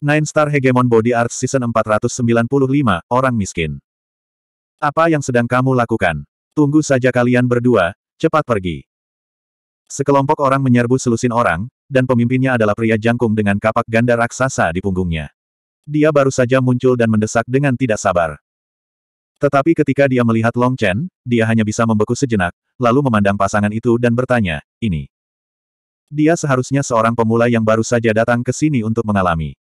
Nine Star Hegemon Body Art Season 495, Orang Miskin. Apa yang sedang kamu lakukan? Tunggu saja kalian berdua, cepat pergi. Sekelompok orang menyerbu selusin orang, dan pemimpinnya adalah pria jangkung dengan kapak ganda raksasa di punggungnya. Dia baru saja muncul dan mendesak dengan tidak sabar. Tetapi ketika dia melihat Long Chen, dia hanya bisa membeku sejenak, lalu memandang pasangan itu dan bertanya, ini. Dia seharusnya seorang pemula yang baru saja datang ke sini untuk mengalami.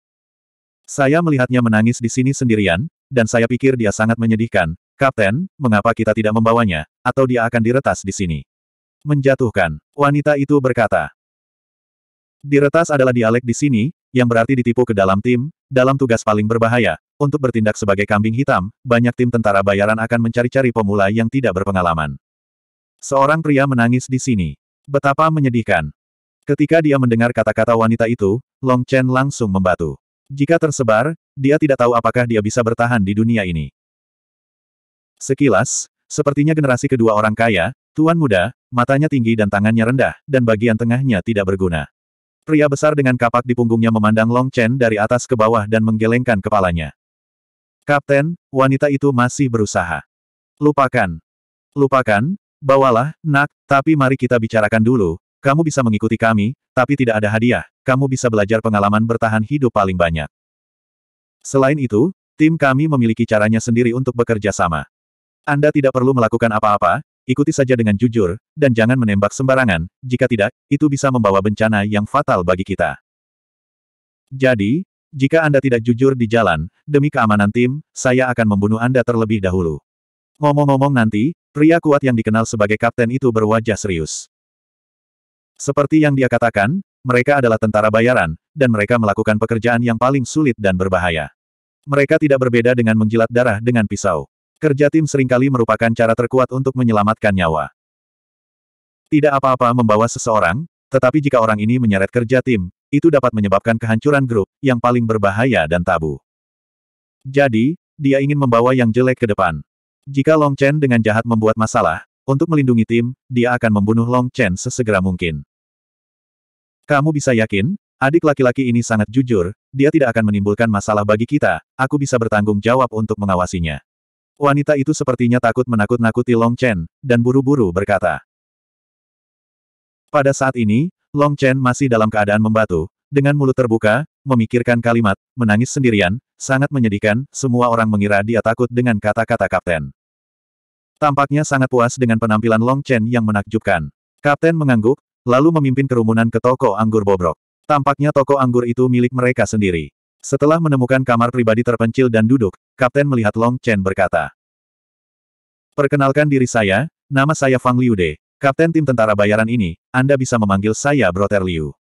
Saya melihatnya menangis di sini sendirian, dan saya pikir dia sangat menyedihkan. Kapten, mengapa kita tidak membawanya, atau dia akan diretas di sini? Menjatuhkan, wanita itu berkata. Diretas adalah dialek di sini, yang berarti ditipu ke dalam tim, dalam tugas paling berbahaya, untuk bertindak sebagai kambing hitam, banyak tim tentara bayaran akan mencari-cari pemula yang tidak berpengalaman. Seorang pria menangis di sini. Betapa menyedihkan. Ketika dia mendengar kata-kata wanita itu, Long Chen langsung membatu. Jika tersebar, dia tidak tahu apakah dia bisa bertahan di dunia ini. Sekilas, sepertinya generasi kedua orang kaya, tuan muda, matanya tinggi dan tangannya rendah, dan bagian tengahnya tidak berguna. Pria besar dengan kapak di punggungnya memandang Long Chen dari atas ke bawah dan menggelengkan kepalanya. Kapten, wanita itu masih berusaha. Lupakan. Lupakan, bawalah, nak, tapi mari kita bicarakan dulu, kamu bisa mengikuti kami, tapi tidak ada hadiah, kamu bisa belajar pengalaman bertahan hidup paling banyak. Selain itu, tim kami memiliki caranya sendiri untuk bekerja sama. Anda tidak perlu melakukan apa-apa, ikuti saja dengan jujur, dan jangan menembak sembarangan, jika tidak, itu bisa membawa bencana yang fatal bagi kita. Jadi, jika Anda tidak jujur di jalan, demi keamanan tim, saya akan membunuh Anda terlebih dahulu. Ngomong-ngomong nanti, pria kuat yang dikenal sebagai kapten itu berwajah serius. Seperti yang dia katakan, mereka adalah tentara bayaran, dan mereka melakukan pekerjaan yang paling sulit dan berbahaya. Mereka tidak berbeda dengan menjilat darah dengan pisau. Kerja tim seringkali merupakan cara terkuat untuk menyelamatkan nyawa. Tidak apa-apa membawa seseorang, tetapi jika orang ini menyeret kerja tim, itu dapat menyebabkan kehancuran grup, yang paling berbahaya dan tabu. Jadi, dia ingin membawa yang jelek ke depan. Jika Long Chen dengan jahat membuat masalah, untuk melindungi tim, dia akan membunuh Long Chen sesegera mungkin. Kamu bisa yakin, adik laki-laki ini sangat jujur, dia tidak akan menimbulkan masalah bagi kita, aku bisa bertanggung jawab untuk mengawasinya. Wanita itu sepertinya takut menakut-nakuti Long Chen, dan buru-buru berkata. Pada saat ini, Long Chen masih dalam keadaan membatu, dengan mulut terbuka, memikirkan kalimat, menangis sendirian, sangat menyedihkan, semua orang mengira dia takut dengan kata-kata kapten. Tampaknya sangat puas dengan penampilan Long Chen yang menakjubkan. Kapten mengangguk, lalu memimpin kerumunan ke toko anggur bobrok. Tampaknya toko anggur itu milik mereka sendiri. Setelah menemukan kamar pribadi terpencil dan duduk, Kapten melihat Long Chen berkata. Perkenalkan diri saya, nama saya Fang Liude, Kapten tim tentara bayaran ini, Anda bisa memanggil saya Broter Liu.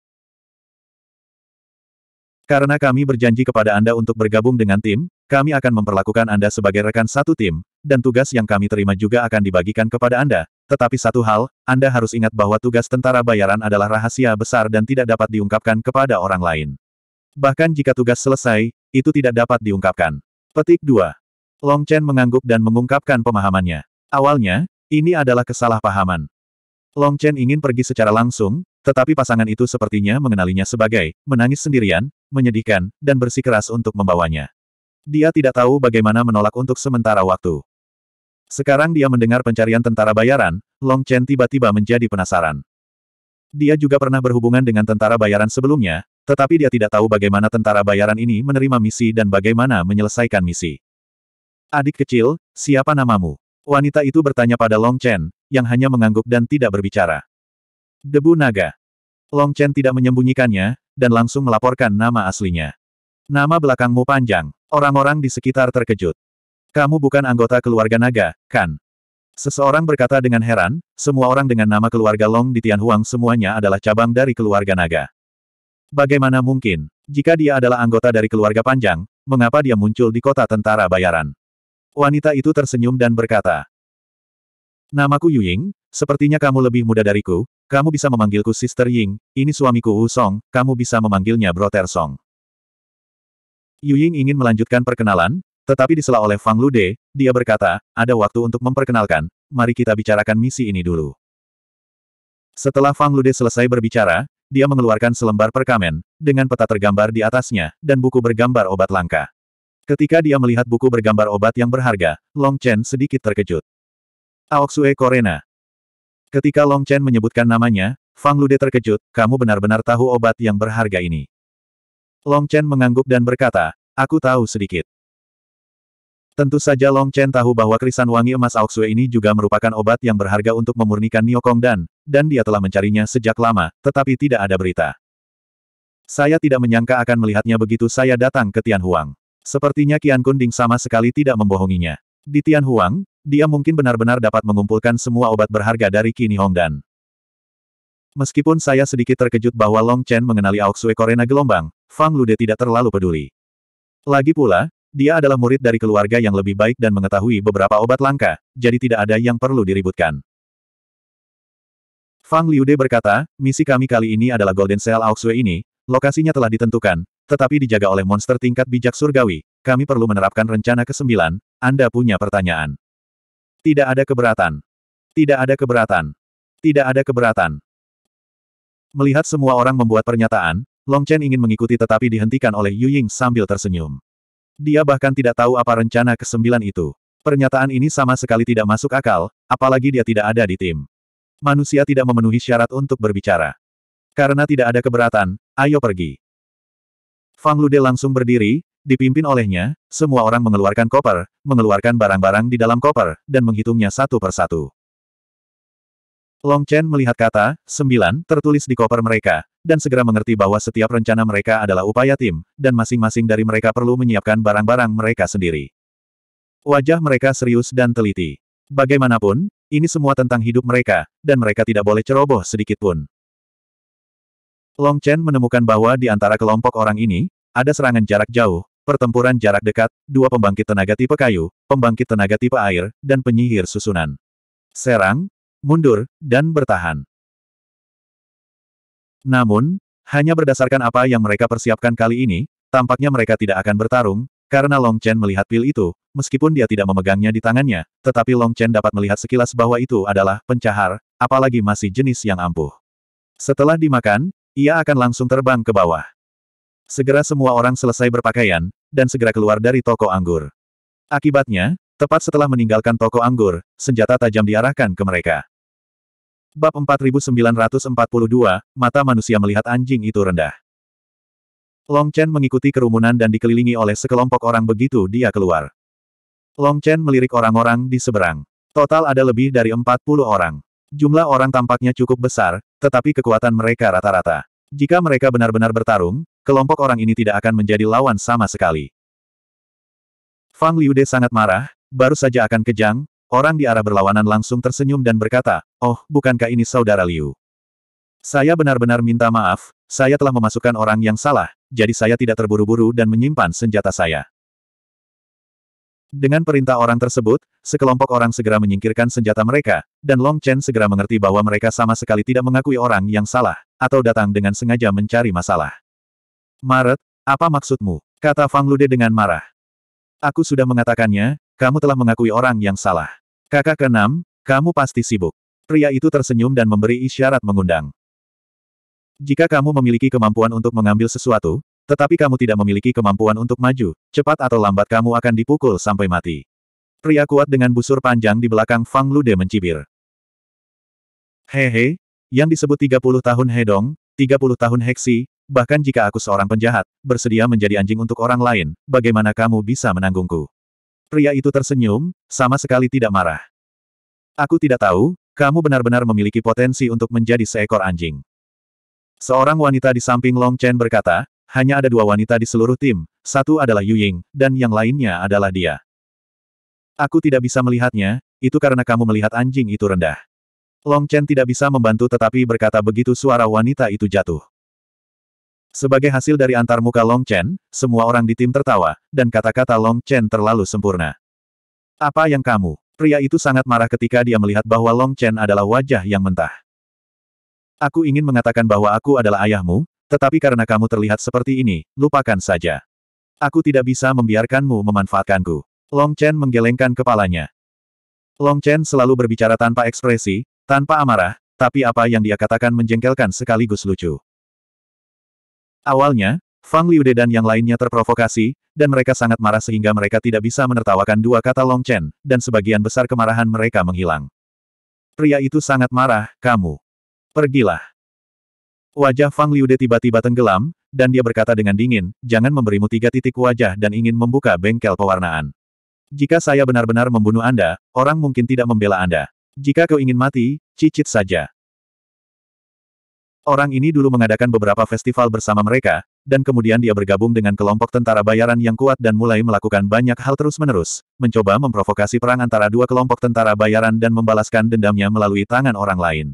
Karena kami berjanji kepada Anda untuk bergabung dengan tim, kami akan memperlakukan Anda sebagai rekan satu tim, dan tugas yang kami terima juga akan dibagikan kepada Anda, tetapi satu hal, Anda harus ingat bahwa tugas tentara bayaran adalah rahasia besar dan tidak dapat diungkapkan kepada orang lain. Bahkan jika tugas selesai, itu tidak dapat diungkapkan. Petik 2. Long Chen mengangguk dan mengungkapkan pemahamannya. Awalnya, ini adalah kesalahpahaman. Long Chen ingin pergi secara langsung, tetapi pasangan itu sepertinya mengenalinya sebagai menangis sendirian, menyedihkan, dan bersikeras untuk membawanya. Dia tidak tahu bagaimana menolak untuk sementara waktu. Sekarang dia mendengar pencarian tentara bayaran, Long Chen tiba-tiba menjadi penasaran. Dia juga pernah berhubungan dengan tentara bayaran sebelumnya, tetapi dia tidak tahu bagaimana tentara bayaran ini menerima misi dan bagaimana menyelesaikan misi. Adik kecil, siapa namamu? Wanita itu bertanya pada Long Chen, yang hanya mengangguk dan tidak berbicara. Debu naga. Long Chen tidak menyembunyikannya, dan langsung melaporkan nama aslinya. Nama belakangmu panjang. Orang-orang di sekitar terkejut. Kamu bukan anggota keluarga naga, kan? Seseorang berkata dengan heran, semua orang dengan nama keluarga Long di Tianhuang semuanya adalah cabang dari keluarga naga. Bagaimana mungkin, jika dia adalah anggota dari keluarga panjang, mengapa dia muncul di kota tentara bayaran? Wanita itu tersenyum dan berkata, Namaku Yu Ying. sepertinya kamu lebih muda dariku, kamu bisa memanggilku Sister Ying, ini suamiku Wu Song, kamu bisa memanggilnya Brother Song. Yu Ying ingin melanjutkan perkenalan, tetapi disela oleh Fang Lude, dia berkata, ada waktu untuk memperkenalkan, mari kita bicarakan misi ini dulu. Setelah Fang Lude selesai berbicara, dia mengeluarkan selembar perkamen, dengan peta tergambar di atasnya, dan buku bergambar obat langka. Ketika dia melihat buku bergambar obat yang berharga, Long Chen sedikit terkejut. Aoksue Korena. Ketika Long Chen menyebutkan namanya, Fang Lude terkejut, kamu benar-benar tahu obat yang berharga ini. Long Chen mengangguk dan berkata, aku tahu sedikit. Tentu saja Long Chen tahu bahwa krisan wangi emas Aoxue ini juga merupakan obat yang berharga untuk memurnikan Niokong dan, dan dia telah mencarinya sejak lama, tetapi tidak ada berita. Saya tidak menyangka akan melihatnya begitu saya datang ke Tian Huang. Sepertinya Qian Kunding sama sekali tidak membohonginya. Di Tian Huang, dia mungkin benar-benar dapat mengumpulkan semua obat berharga dari Kini Hong Dan. Meskipun saya sedikit terkejut bahwa Long Chen mengenali Aoxue Korena gelombang, Fang Lude tidak terlalu peduli. Lagi pula, dia adalah murid dari keluarga yang lebih baik dan mengetahui beberapa obat langka, jadi tidak ada yang perlu diributkan. Fang Liude berkata, misi kami kali ini adalah Golden Cell Auxue ini, lokasinya telah ditentukan, tetapi dijaga oleh monster tingkat bijak surgawi, kami perlu menerapkan rencana ke-9, Anda punya pertanyaan. Tidak ada keberatan. Tidak ada keberatan. Tidak ada keberatan. Melihat semua orang membuat pernyataan, Long Chen ingin mengikuti tetapi dihentikan oleh Yu Ying sambil tersenyum. Dia bahkan tidak tahu apa rencana kesembilan itu. Pernyataan ini sama sekali tidak masuk akal, apalagi dia tidak ada di tim. Manusia tidak memenuhi syarat untuk berbicara. Karena tidak ada keberatan, ayo pergi. Fang Lude langsung berdiri, dipimpin olehnya, semua orang mengeluarkan koper, mengeluarkan barang-barang di dalam koper, dan menghitungnya satu persatu. Long Chen melihat kata, sembilan, tertulis di koper mereka, dan segera mengerti bahwa setiap rencana mereka adalah upaya tim, dan masing-masing dari mereka perlu menyiapkan barang-barang mereka sendiri. Wajah mereka serius dan teliti. Bagaimanapun, ini semua tentang hidup mereka, dan mereka tidak boleh ceroboh sedikitpun. Long Chen menemukan bahwa di antara kelompok orang ini, ada serangan jarak jauh, pertempuran jarak dekat, dua pembangkit tenaga tipe kayu, pembangkit tenaga tipe air, dan penyihir susunan. Serang, mundur, dan bertahan. Namun, hanya berdasarkan apa yang mereka persiapkan kali ini, tampaknya mereka tidak akan bertarung, karena Long Chen melihat pil itu, meskipun dia tidak memegangnya di tangannya, tetapi Long Chen dapat melihat sekilas bahwa itu adalah pencahar, apalagi masih jenis yang ampuh. Setelah dimakan, ia akan langsung terbang ke bawah. Segera semua orang selesai berpakaian, dan segera keluar dari toko anggur. Akibatnya, tepat setelah meninggalkan toko anggur, senjata tajam diarahkan ke mereka. Bab 4942, Mata Manusia Melihat Anjing Itu Rendah. Long Chen mengikuti kerumunan dan dikelilingi oleh sekelompok orang begitu dia keluar. Long Chen melirik orang-orang di seberang. Total ada lebih dari 40 orang. Jumlah orang tampaknya cukup besar, tetapi kekuatan mereka rata-rata. Jika mereka benar-benar bertarung, kelompok orang ini tidak akan menjadi lawan sama sekali. Fang Liude sangat marah, baru saja akan kejang, Orang di arah berlawanan langsung tersenyum dan berkata, Oh, bukankah ini saudara Liu? Saya benar-benar minta maaf, saya telah memasukkan orang yang salah, jadi saya tidak terburu-buru dan menyimpan senjata saya. Dengan perintah orang tersebut, sekelompok orang segera menyingkirkan senjata mereka, dan Long Chen segera mengerti bahwa mereka sama sekali tidak mengakui orang yang salah, atau datang dengan sengaja mencari masalah. Maret, apa maksudmu? Kata Fang Lude dengan marah. Aku sudah mengatakannya, kamu telah mengakui orang yang salah. Kakak keenam, kamu pasti sibuk. Pria itu tersenyum dan memberi isyarat mengundang. Jika kamu memiliki kemampuan untuk mengambil sesuatu, tetapi kamu tidak memiliki kemampuan untuk maju, cepat atau lambat kamu akan dipukul sampai mati. Pria kuat dengan busur panjang di belakang Fang Lude mencibir. Hehe, yang disebut 30 tahun Hedong, 30 tahun Heksi, bahkan jika aku seorang penjahat, bersedia menjadi anjing untuk orang lain, bagaimana kamu bisa menanggungku? Pria itu tersenyum, sama sekali tidak marah. Aku tidak tahu, kamu benar-benar memiliki potensi untuk menjadi seekor anjing. Seorang wanita di samping Long Chen berkata, hanya ada dua wanita di seluruh tim, satu adalah Yu Ying, dan yang lainnya adalah dia. Aku tidak bisa melihatnya, itu karena kamu melihat anjing itu rendah. Long Chen tidak bisa membantu tetapi berkata begitu suara wanita itu jatuh. Sebagai hasil dari antar muka Long Chen, semua orang di tim tertawa, dan kata-kata Long Chen terlalu sempurna. Apa yang kamu? Pria itu sangat marah ketika dia melihat bahwa Long Chen adalah wajah yang mentah. Aku ingin mengatakan bahwa aku adalah ayahmu, tetapi karena kamu terlihat seperti ini, lupakan saja. Aku tidak bisa membiarkanmu memanfaatkanku. Long Chen menggelengkan kepalanya. Long Chen selalu berbicara tanpa ekspresi, tanpa amarah, tapi apa yang dia katakan menjengkelkan sekaligus lucu. Awalnya, Fang Liude dan yang lainnya terprovokasi, dan mereka sangat marah sehingga mereka tidak bisa menertawakan dua kata Long Chen, dan sebagian besar kemarahan mereka menghilang. Pria itu sangat marah, kamu. Pergilah. Wajah Fang Liude tiba-tiba tenggelam, dan dia berkata dengan dingin, jangan memberimu tiga titik wajah dan ingin membuka bengkel pewarnaan. Jika saya benar-benar membunuh Anda, orang mungkin tidak membela Anda. Jika kau ingin mati, cicit saja. Orang ini dulu mengadakan beberapa festival bersama mereka, dan kemudian dia bergabung dengan kelompok tentara bayaran yang kuat dan mulai melakukan banyak hal terus-menerus, mencoba memprovokasi perang antara dua kelompok tentara bayaran dan membalaskan dendamnya melalui tangan orang lain.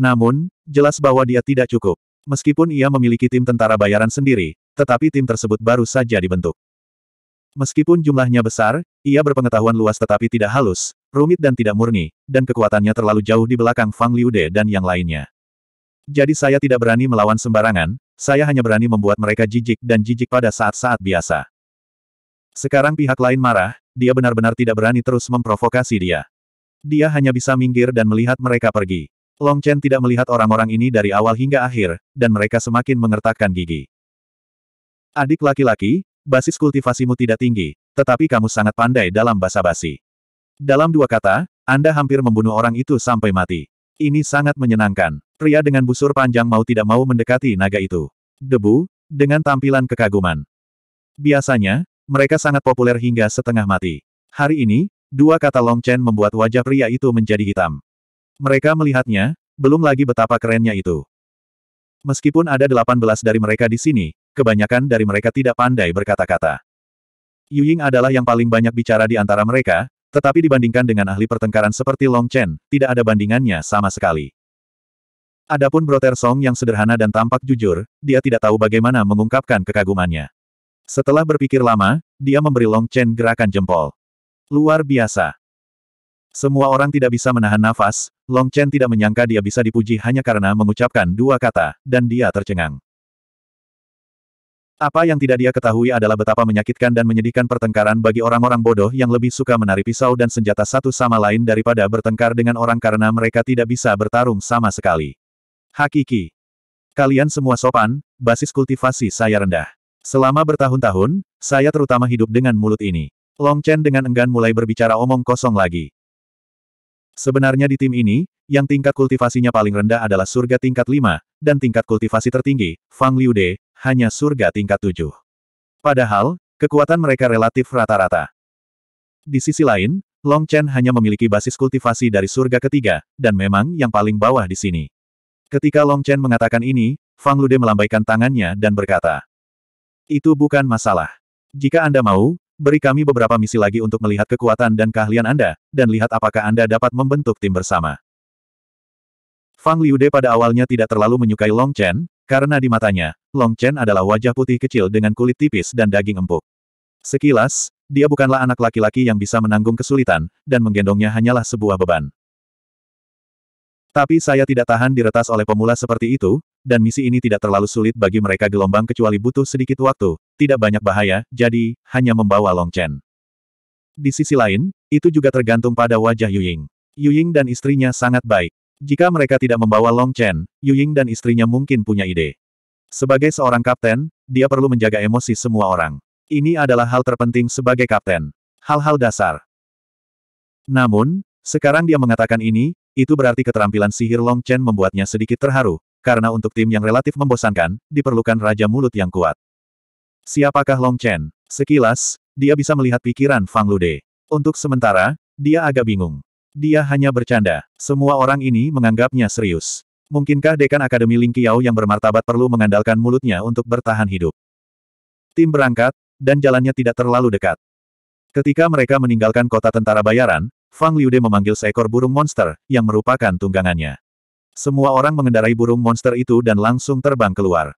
Namun, jelas bahwa dia tidak cukup. Meskipun ia memiliki tim tentara bayaran sendiri, tetapi tim tersebut baru saja dibentuk. Meskipun jumlahnya besar, ia berpengetahuan luas tetapi tidak halus, rumit dan tidak murni, dan kekuatannya terlalu jauh di belakang Fang Liude dan yang lainnya. Jadi saya tidak berani melawan sembarangan, saya hanya berani membuat mereka jijik dan jijik pada saat-saat biasa. Sekarang pihak lain marah, dia benar-benar tidak berani terus memprovokasi dia. Dia hanya bisa minggir dan melihat mereka pergi. Long Chen tidak melihat orang-orang ini dari awal hingga akhir, dan mereka semakin mengertakkan gigi. Adik laki-laki, basis kultivasimu tidak tinggi, tetapi kamu sangat pandai dalam basa-basi. Dalam dua kata, Anda hampir membunuh orang itu sampai mati. Ini sangat menyenangkan. Pria dengan busur panjang mau tidak mau mendekati naga itu. Debu, dengan tampilan kekaguman. Biasanya, mereka sangat populer hingga setengah mati. Hari ini, dua kata Long Chen membuat wajah pria itu menjadi hitam. Mereka melihatnya, belum lagi betapa kerennya itu. Meskipun ada 18 dari mereka di sini, kebanyakan dari mereka tidak pandai berkata-kata. Yuying adalah yang paling banyak bicara di antara mereka, tetapi dibandingkan dengan ahli pertengkaran seperti Long Chen, tidak ada bandingannya sama sekali. Adapun Broter Song yang sederhana dan tampak jujur, dia tidak tahu bagaimana mengungkapkan kekagumannya. Setelah berpikir lama, dia memberi Long Chen gerakan jempol. Luar biasa. Semua orang tidak bisa menahan nafas, Long Chen tidak menyangka dia bisa dipuji hanya karena mengucapkan dua kata, dan dia tercengang. Apa yang tidak dia ketahui adalah betapa menyakitkan dan menyedihkan pertengkaran bagi orang-orang bodoh yang lebih suka menari pisau dan senjata satu sama lain daripada bertengkar dengan orang karena mereka tidak bisa bertarung sama sekali. Hakiki. Kalian semua sopan, basis kultivasi saya rendah. Selama bertahun-tahun, saya terutama hidup dengan mulut ini. Long Chen dengan enggan mulai berbicara omong kosong lagi. Sebenarnya di tim ini, yang tingkat kultivasinya paling rendah adalah surga tingkat 5, dan tingkat kultivasi tertinggi, Fang Liude, hanya surga tingkat 7. Padahal, kekuatan mereka relatif rata-rata. Di sisi lain, Long Chen hanya memiliki basis kultivasi dari surga ketiga, dan memang yang paling bawah di sini. Ketika Long Chen mengatakan ini, Fang Lude melambaikan tangannya dan berkata, Itu bukan masalah. Jika Anda mau, beri kami beberapa misi lagi untuk melihat kekuatan dan keahlian Anda, dan lihat apakah Anda dapat membentuk tim bersama. Fang Liude pada awalnya tidak terlalu menyukai Long Chen, karena di matanya, Long Chen adalah wajah putih kecil dengan kulit tipis dan daging empuk. Sekilas, dia bukanlah anak laki-laki yang bisa menanggung kesulitan, dan menggendongnya hanyalah sebuah beban. Tapi saya tidak tahan diretas oleh pemula seperti itu, dan misi ini tidak terlalu sulit bagi mereka gelombang kecuali butuh sedikit waktu, tidak banyak bahaya, jadi, hanya membawa Long Chen. Di sisi lain, itu juga tergantung pada wajah Yuying. Yuying dan istrinya sangat baik. Jika mereka tidak membawa Long Chen, Yuying dan istrinya mungkin punya ide. Sebagai seorang kapten, dia perlu menjaga emosi semua orang. Ini adalah hal terpenting sebagai kapten. Hal-hal dasar. Namun, sekarang dia mengatakan ini, itu berarti keterampilan sihir Long Chen membuatnya sedikit terharu, karena untuk tim yang relatif membosankan, diperlukan raja mulut yang kuat. Siapakah Long Chen? Sekilas, dia bisa melihat pikiran Fang Lude. Untuk sementara, dia agak bingung. Dia hanya bercanda. Semua orang ini menganggapnya serius. Mungkinkah dekan Akademi Ling Qiao yang bermartabat perlu mengandalkan mulutnya untuk bertahan hidup? Tim berangkat, dan jalannya tidak terlalu dekat. Ketika mereka meninggalkan kota tentara bayaran, Fang Liude memanggil seekor burung monster, yang merupakan tunggangannya. Semua orang mengendarai burung monster itu dan langsung terbang keluar.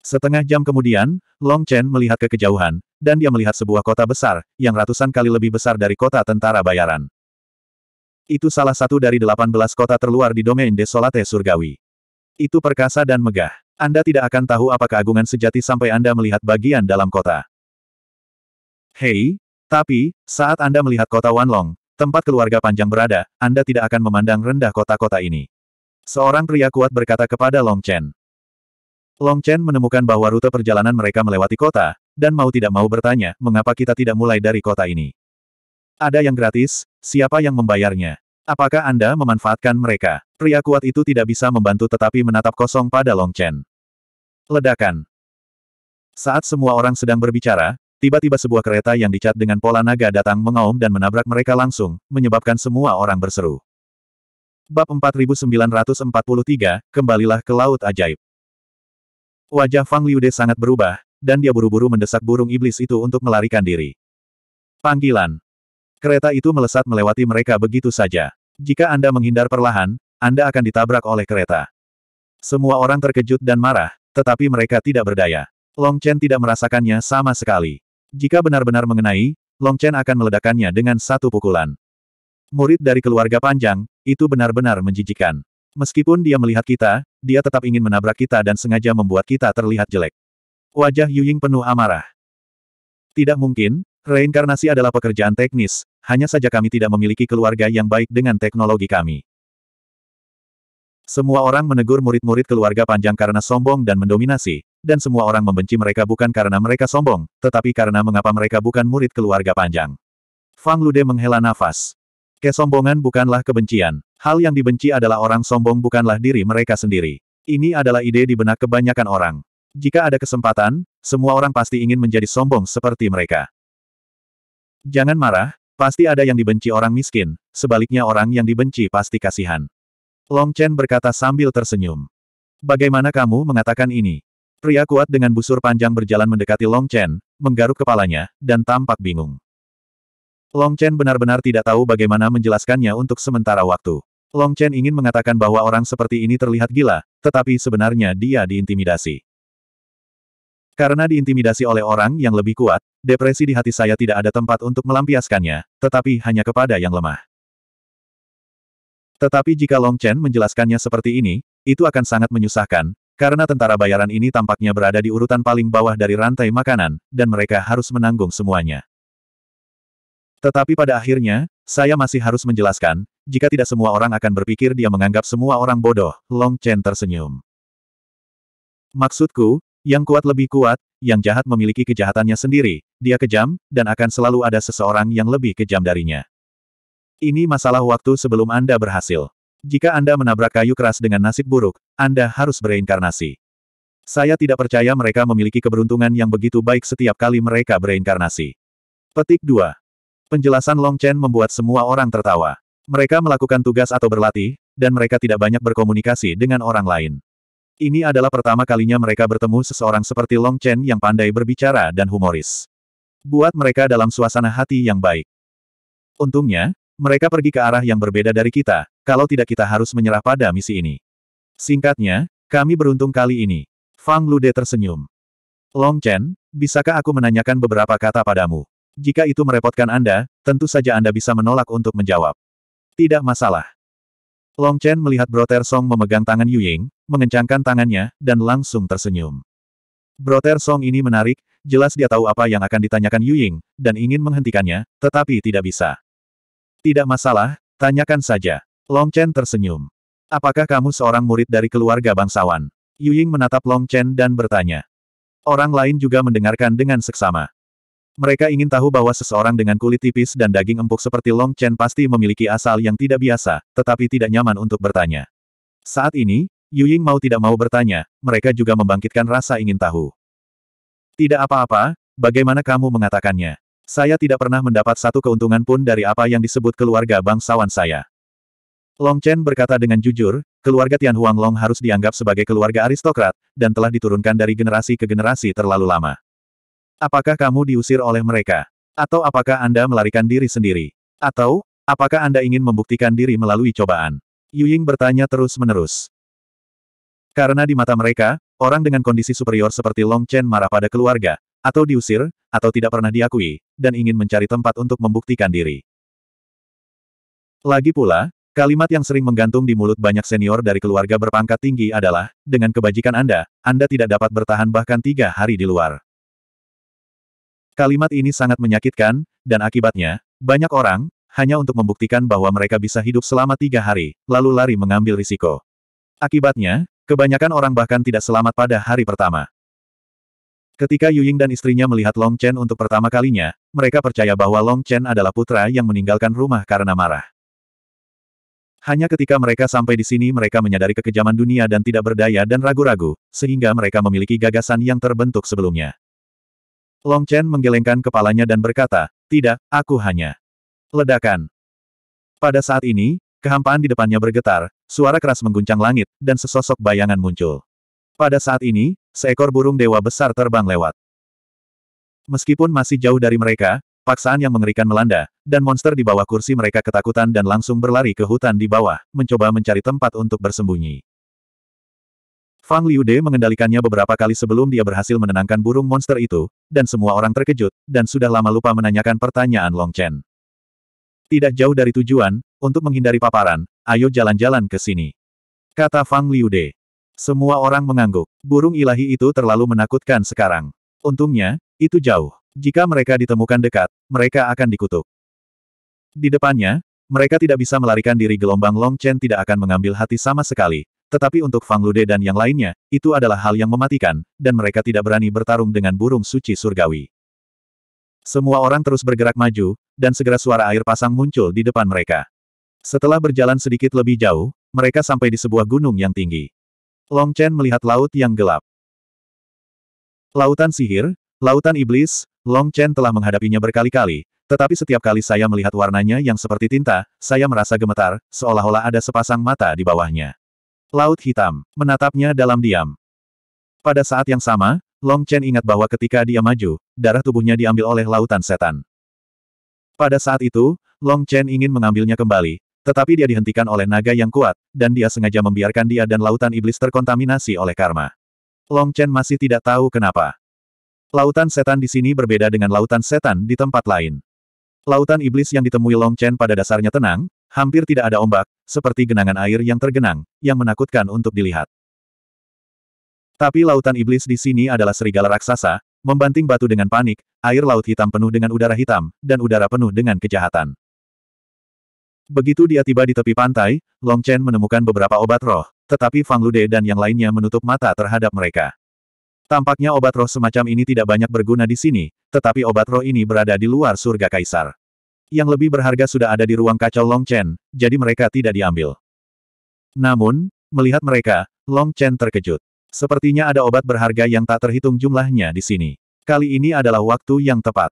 Setengah jam kemudian, Long Chen melihat ke kejauhan, dan dia melihat sebuah kota besar, yang ratusan kali lebih besar dari kota tentara bayaran. Itu salah satu dari 18 kota terluar di domain desolate surgawi. Itu perkasa dan megah. Anda tidak akan tahu apa keagungan sejati sampai Anda melihat bagian dalam kota. Hei, tapi, saat Anda melihat kota Wanlong, tempat keluarga panjang berada, Anda tidak akan memandang rendah kota-kota ini. Seorang pria kuat berkata kepada Long Chen. Long Chen menemukan bahwa rute perjalanan mereka melewati kota, dan mau tidak mau bertanya, mengapa kita tidak mulai dari kota ini? Ada yang gratis, siapa yang membayarnya? Apakah Anda memanfaatkan mereka? Pria kuat itu tidak bisa membantu tetapi menatap kosong pada Long Chen. Ledakan. Saat semua orang sedang berbicara, Tiba-tiba sebuah kereta yang dicat dengan pola naga datang mengaum dan menabrak mereka langsung, menyebabkan semua orang berseru. Bab 4943, Kembalilah ke Laut Ajaib. Wajah Fang Liude sangat berubah, dan dia buru-buru mendesak burung iblis itu untuk melarikan diri. Panggilan. Kereta itu melesat melewati mereka begitu saja. Jika Anda menghindar perlahan, Anda akan ditabrak oleh kereta. Semua orang terkejut dan marah, tetapi mereka tidak berdaya. Long Chen tidak merasakannya sama sekali. Jika benar-benar mengenai, Long Chen akan meledakannya dengan satu pukulan. Murid dari keluarga panjang, itu benar-benar menjijikan. Meskipun dia melihat kita, dia tetap ingin menabrak kita dan sengaja membuat kita terlihat jelek. Wajah Yuying penuh amarah. Tidak mungkin, reinkarnasi adalah pekerjaan teknis, hanya saja kami tidak memiliki keluarga yang baik dengan teknologi kami. Semua orang menegur murid-murid keluarga panjang karena sombong dan mendominasi, dan semua orang membenci mereka bukan karena mereka sombong, tetapi karena mengapa mereka bukan murid keluarga panjang. Fang Lude menghela nafas. Kesombongan bukanlah kebencian. Hal yang dibenci adalah orang sombong bukanlah diri mereka sendiri. Ini adalah ide di benak kebanyakan orang. Jika ada kesempatan, semua orang pasti ingin menjadi sombong seperti mereka. Jangan marah, pasti ada yang dibenci orang miskin, sebaliknya orang yang dibenci pasti kasihan. Long Chen berkata sambil tersenyum. Bagaimana kamu mengatakan ini? Pria kuat dengan busur panjang berjalan mendekati Long Chen, menggaruk kepalanya, dan tampak bingung. Long Chen benar-benar tidak tahu bagaimana menjelaskannya untuk sementara waktu. Long Chen ingin mengatakan bahwa orang seperti ini terlihat gila, tetapi sebenarnya dia diintimidasi. Karena diintimidasi oleh orang yang lebih kuat, depresi di hati saya tidak ada tempat untuk melampiaskannya, tetapi hanya kepada yang lemah. Tetapi jika Long Chen menjelaskannya seperti ini, itu akan sangat menyusahkan, karena tentara bayaran ini tampaknya berada di urutan paling bawah dari rantai makanan, dan mereka harus menanggung semuanya. Tetapi pada akhirnya, saya masih harus menjelaskan, jika tidak semua orang akan berpikir dia menganggap semua orang bodoh, Long Chen tersenyum. Maksudku, yang kuat lebih kuat, yang jahat memiliki kejahatannya sendiri, dia kejam, dan akan selalu ada seseorang yang lebih kejam darinya. Ini masalah waktu sebelum Anda berhasil. Jika Anda menabrak kayu keras dengan nasib buruk, Anda harus bereinkarnasi. Saya tidak percaya mereka memiliki keberuntungan yang begitu baik setiap kali mereka bereinkarnasi. Petik 2. Penjelasan Long Chen membuat semua orang tertawa. Mereka melakukan tugas atau berlatih, dan mereka tidak banyak berkomunikasi dengan orang lain. Ini adalah pertama kalinya mereka bertemu seseorang seperti Long Chen yang pandai berbicara dan humoris. Buat mereka dalam suasana hati yang baik. Untungnya, mereka pergi ke arah yang berbeda dari kita, kalau tidak kita harus menyerah pada misi ini. Singkatnya, kami beruntung kali ini. Fang Lude tersenyum. Long Chen, bisakah aku menanyakan beberapa kata padamu? Jika itu merepotkan Anda, tentu saja Anda bisa menolak untuk menjawab. Tidak masalah. Long Chen melihat Brother Song memegang tangan Yu Ying, mengencangkan tangannya, dan langsung tersenyum. Brother Song ini menarik, jelas dia tahu apa yang akan ditanyakan Yu Ying, dan ingin menghentikannya, tetapi tidak bisa. Tidak masalah, tanyakan saja. Long Chen tersenyum. Apakah kamu seorang murid dari keluarga bangsawan? Yu Ying menatap Long Chen dan bertanya. Orang lain juga mendengarkan dengan seksama. Mereka ingin tahu bahwa seseorang dengan kulit tipis dan daging empuk seperti Long Chen pasti memiliki asal yang tidak biasa, tetapi tidak nyaman untuk bertanya. Saat ini, Yu Ying mau tidak mau bertanya, mereka juga membangkitkan rasa ingin tahu. Tidak apa-apa, bagaimana kamu mengatakannya? Saya tidak pernah mendapat satu keuntungan pun dari apa yang disebut keluarga bangsawan saya. Long Chen berkata dengan jujur, keluarga Tian Huang Long harus dianggap sebagai keluarga aristokrat, dan telah diturunkan dari generasi ke generasi terlalu lama. Apakah kamu diusir oleh mereka? Atau apakah Anda melarikan diri sendiri? Atau, apakah Anda ingin membuktikan diri melalui cobaan? Yu Ying bertanya terus-menerus. Karena di mata mereka, orang dengan kondisi superior seperti Long Chen marah pada keluarga, atau diusir, atau tidak pernah diakui, dan ingin mencari tempat untuk membuktikan diri. Lagi pula, kalimat yang sering menggantung di mulut banyak senior dari keluarga berpangkat tinggi adalah, dengan kebajikan Anda, Anda tidak dapat bertahan bahkan tiga hari di luar. Kalimat ini sangat menyakitkan, dan akibatnya, banyak orang, hanya untuk membuktikan bahwa mereka bisa hidup selama tiga hari, lalu lari mengambil risiko. Akibatnya, kebanyakan orang bahkan tidak selamat pada hari pertama. Ketika Yuying dan istrinya melihat Long Chen untuk pertama kalinya, mereka percaya bahwa Long Chen adalah putra yang meninggalkan rumah karena marah. Hanya ketika mereka sampai di sini mereka menyadari kekejaman dunia dan tidak berdaya dan ragu-ragu, sehingga mereka memiliki gagasan yang terbentuk sebelumnya. Long Chen menggelengkan kepalanya dan berkata, tidak, aku hanya ledakan. Pada saat ini, kehampaan di depannya bergetar, suara keras mengguncang langit, dan sesosok bayangan muncul. Pada saat ini, seekor burung dewa besar terbang lewat. Meskipun masih jauh dari mereka, paksaan yang mengerikan melanda, dan monster di bawah kursi mereka ketakutan dan langsung berlari ke hutan di bawah, mencoba mencari tempat untuk bersembunyi. Fang Liude mengendalikannya beberapa kali sebelum dia berhasil menenangkan burung monster itu, dan semua orang terkejut, dan sudah lama lupa menanyakan pertanyaan Long Chen. Tidak jauh dari tujuan, untuk menghindari paparan, ayo jalan-jalan ke sini. Kata Fang Liude. Semua orang mengangguk. Burung ilahi itu terlalu menakutkan sekarang. Untungnya, itu jauh. Jika mereka ditemukan dekat, mereka akan dikutuk. Di depannya, mereka tidak bisa melarikan diri gelombang Long Chen tidak akan mengambil hati sama sekali. Tetapi untuk Fang Lude dan yang lainnya, itu adalah hal yang mematikan, dan mereka tidak berani bertarung dengan burung suci surgawi. Semua orang terus bergerak maju, dan segera suara air pasang muncul di depan mereka. Setelah berjalan sedikit lebih jauh, mereka sampai di sebuah gunung yang tinggi. Long Chen melihat laut yang gelap. Lautan sihir, lautan iblis, Long Chen telah menghadapinya berkali-kali, tetapi setiap kali saya melihat warnanya yang seperti tinta, saya merasa gemetar, seolah-olah ada sepasang mata di bawahnya. Laut hitam, menatapnya dalam diam. Pada saat yang sama, Long Chen ingat bahwa ketika dia maju, darah tubuhnya diambil oleh lautan setan. Pada saat itu, Long Chen ingin mengambilnya kembali, tetapi dia dihentikan oleh naga yang kuat, dan dia sengaja membiarkan dia dan lautan iblis terkontaminasi oleh karma. Long Chen masih tidak tahu kenapa. Lautan setan di sini berbeda dengan lautan setan di tempat lain. Lautan iblis yang ditemui Long Chen pada dasarnya tenang, hampir tidak ada ombak, seperti genangan air yang tergenang, yang menakutkan untuk dilihat. Tapi lautan iblis di sini adalah serigala raksasa, membanting batu dengan panik, air laut hitam penuh dengan udara hitam, dan udara penuh dengan kejahatan. Begitu dia tiba di tepi pantai, Long Chen menemukan beberapa obat roh, tetapi Fang Lude dan yang lainnya menutup mata terhadap mereka. Tampaknya obat roh semacam ini tidak banyak berguna di sini, tetapi obat roh ini berada di luar surga kaisar. Yang lebih berharga sudah ada di ruang kacau Long Chen, jadi mereka tidak diambil. Namun, melihat mereka, Long Chen terkejut. Sepertinya ada obat berharga yang tak terhitung jumlahnya di sini. Kali ini adalah waktu yang tepat.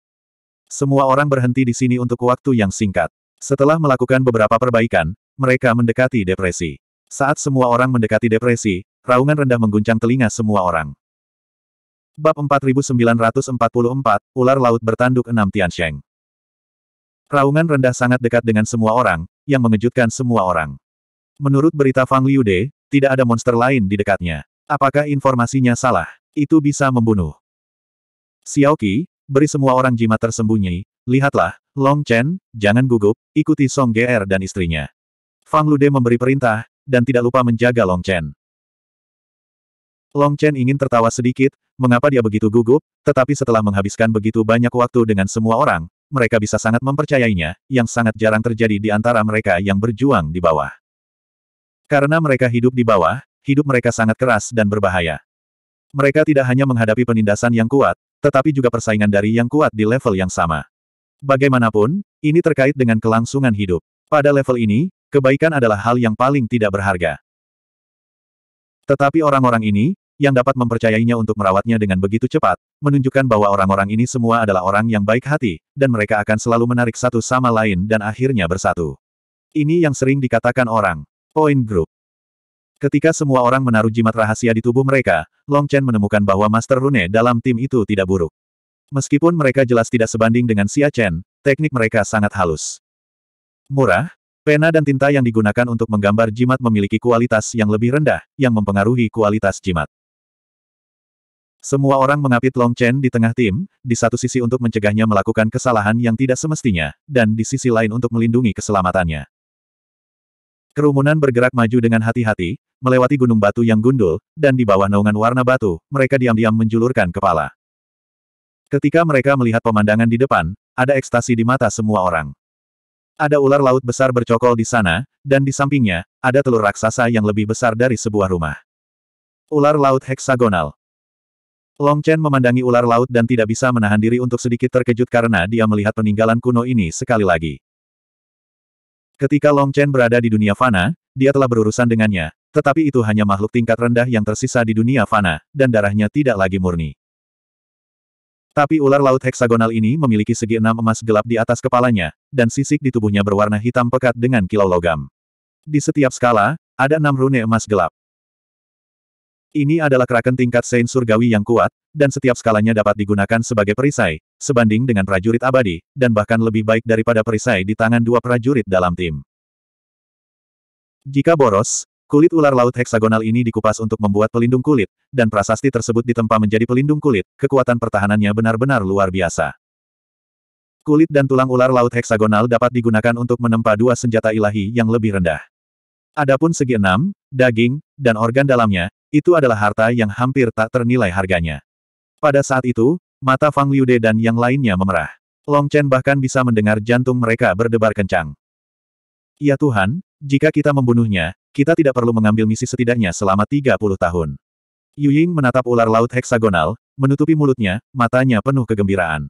Semua orang berhenti di sini untuk waktu yang singkat. Setelah melakukan beberapa perbaikan, mereka mendekati depresi. Saat semua orang mendekati depresi, raungan rendah mengguncang telinga semua orang. Bab 4944, Ular Laut Bertanduk Tian Tiansheng. Raungan rendah sangat dekat dengan semua orang, yang mengejutkan semua orang. Menurut berita Fang Liude, tidak ada monster lain di dekatnya. Apakah informasinya salah? Itu bisa membunuh. Xiaoqi, beri semua orang jimat tersembunyi, lihatlah, Long Chen, jangan gugup, ikuti Song GR dan istrinya. Fang Lude memberi perintah, dan tidak lupa menjaga Long Chen. Long Chen ingin tertawa sedikit, mengapa dia begitu gugup, tetapi setelah menghabiskan begitu banyak waktu dengan semua orang, mereka bisa sangat mempercayainya, yang sangat jarang terjadi di antara mereka yang berjuang di bawah. Karena mereka hidup di bawah, hidup mereka sangat keras dan berbahaya. Mereka tidak hanya menghadapi penindasan yang kuat, tetapi juga persaingan dari yang kuat di level yang sama. Bagaimanapun, ini terkait dengan kelangsungan hidup. Pada level ini, kebaikan adalah hal yang paling tidak berharga. Tetapi orang-orang ini, yang dapat mempercayainya untuk merawatnya dengan begitu cepat, menunjukkan bahwa orang-orang ini semua adalah orang yang baik hati, dan mereka akan selalu menarik satu sama lain dan akhirnya bersatu. Ini yang sering dikatakan orang. Point Group. Ketika semua orang menaruh jimat rahasia di tubuh mereka, Long Chen menemukan bahwa Master Rune dalam tim itu tidak buruk. Meskipun mereka jelas tidak sebanding dengan Xia Chen, teknik mereka sangat halus. Murah, pena dan tinta yang digunakan untuk menggambar jimat memiliki kualitas yang lebih rendah, yang mempengaruhi kualitas jimat. Semua orang mengapit Long Chen di tengah tim, di satu sisi untuk mencegahnya melakukan kesalahan yang tidak semestinya, dan di sisi lain untuk melindungi keselamatannya. Kerumunan bergerak maju dengan hati-hati, melewati gunung batu yang gundul, dan di bawah naungan warna batu, mereka diam-diam menjulurkan kepala. Ketika mereka melihat pemandangan di depan, ada ekstasi di mata semua orang. Ada ular laut besar bercokol di sana, dan di sampingnya, ada telur raksasa yang lebih besar dari sebuah rumah. Ular laut heksagonal. Long Chen memandangi ular laut dan tidak bisa menahan diri untuk sedikit terkejut karena dia melihat peninggalan kuno ini sekali lagi. Ketika Long Chen berada di dunia fana, dia telah berurusan dengannya, tetapi itu hanya makhluk tingkat rendah yang tersisa di dunia fana, dan darahnya tidak lagi murni. Tapi ular laut heksagonal ini memiliki segi enam emas gelap di atas kepalanya, dan sisik di tubuhnya berwarna hitam pekat dengan kilau logam. Di setiap skala, ada enam rune emas gelap. Ini adalah kraken tingkat Saint Surgawi yang kuat, dan setiap skalanya dapat digunakan sebagai perisai, sebanding dengan prajurit abadi, dan bahkan lebih baik daripada perisai di tangan dua prajurit dalam tim. Jika boros, Kulit ular laut heksagonal ini dikupas untuk membuat pelindung kulit, dan prasasti tersebut ditempa menjadi pelindung kulit, kekuatan pertahanannya benar-benar luar biasa. Kulit dan tulang ular laut heksagonal dapat digunakan untuk menempa dua senjata ilahi yang lebih rendah. Adapun segi enam, daging, dan organ dalamnya, itu adalah harta yang hampir tak ternilai harganya. Pada saat itu, mata Fang Liude dan yang lainnya memerah. Long Chen bahkan bisa mendengar jantung mereka berdebar kencang. Ya Tuhan, jika kita membunuhnya, kita tidak perlu mengambil misi setidaknya selama 30 tahun. Yu Ying menatap ular laut heksagonal, menutupi mulutnya, matanya penuh kegembiraan.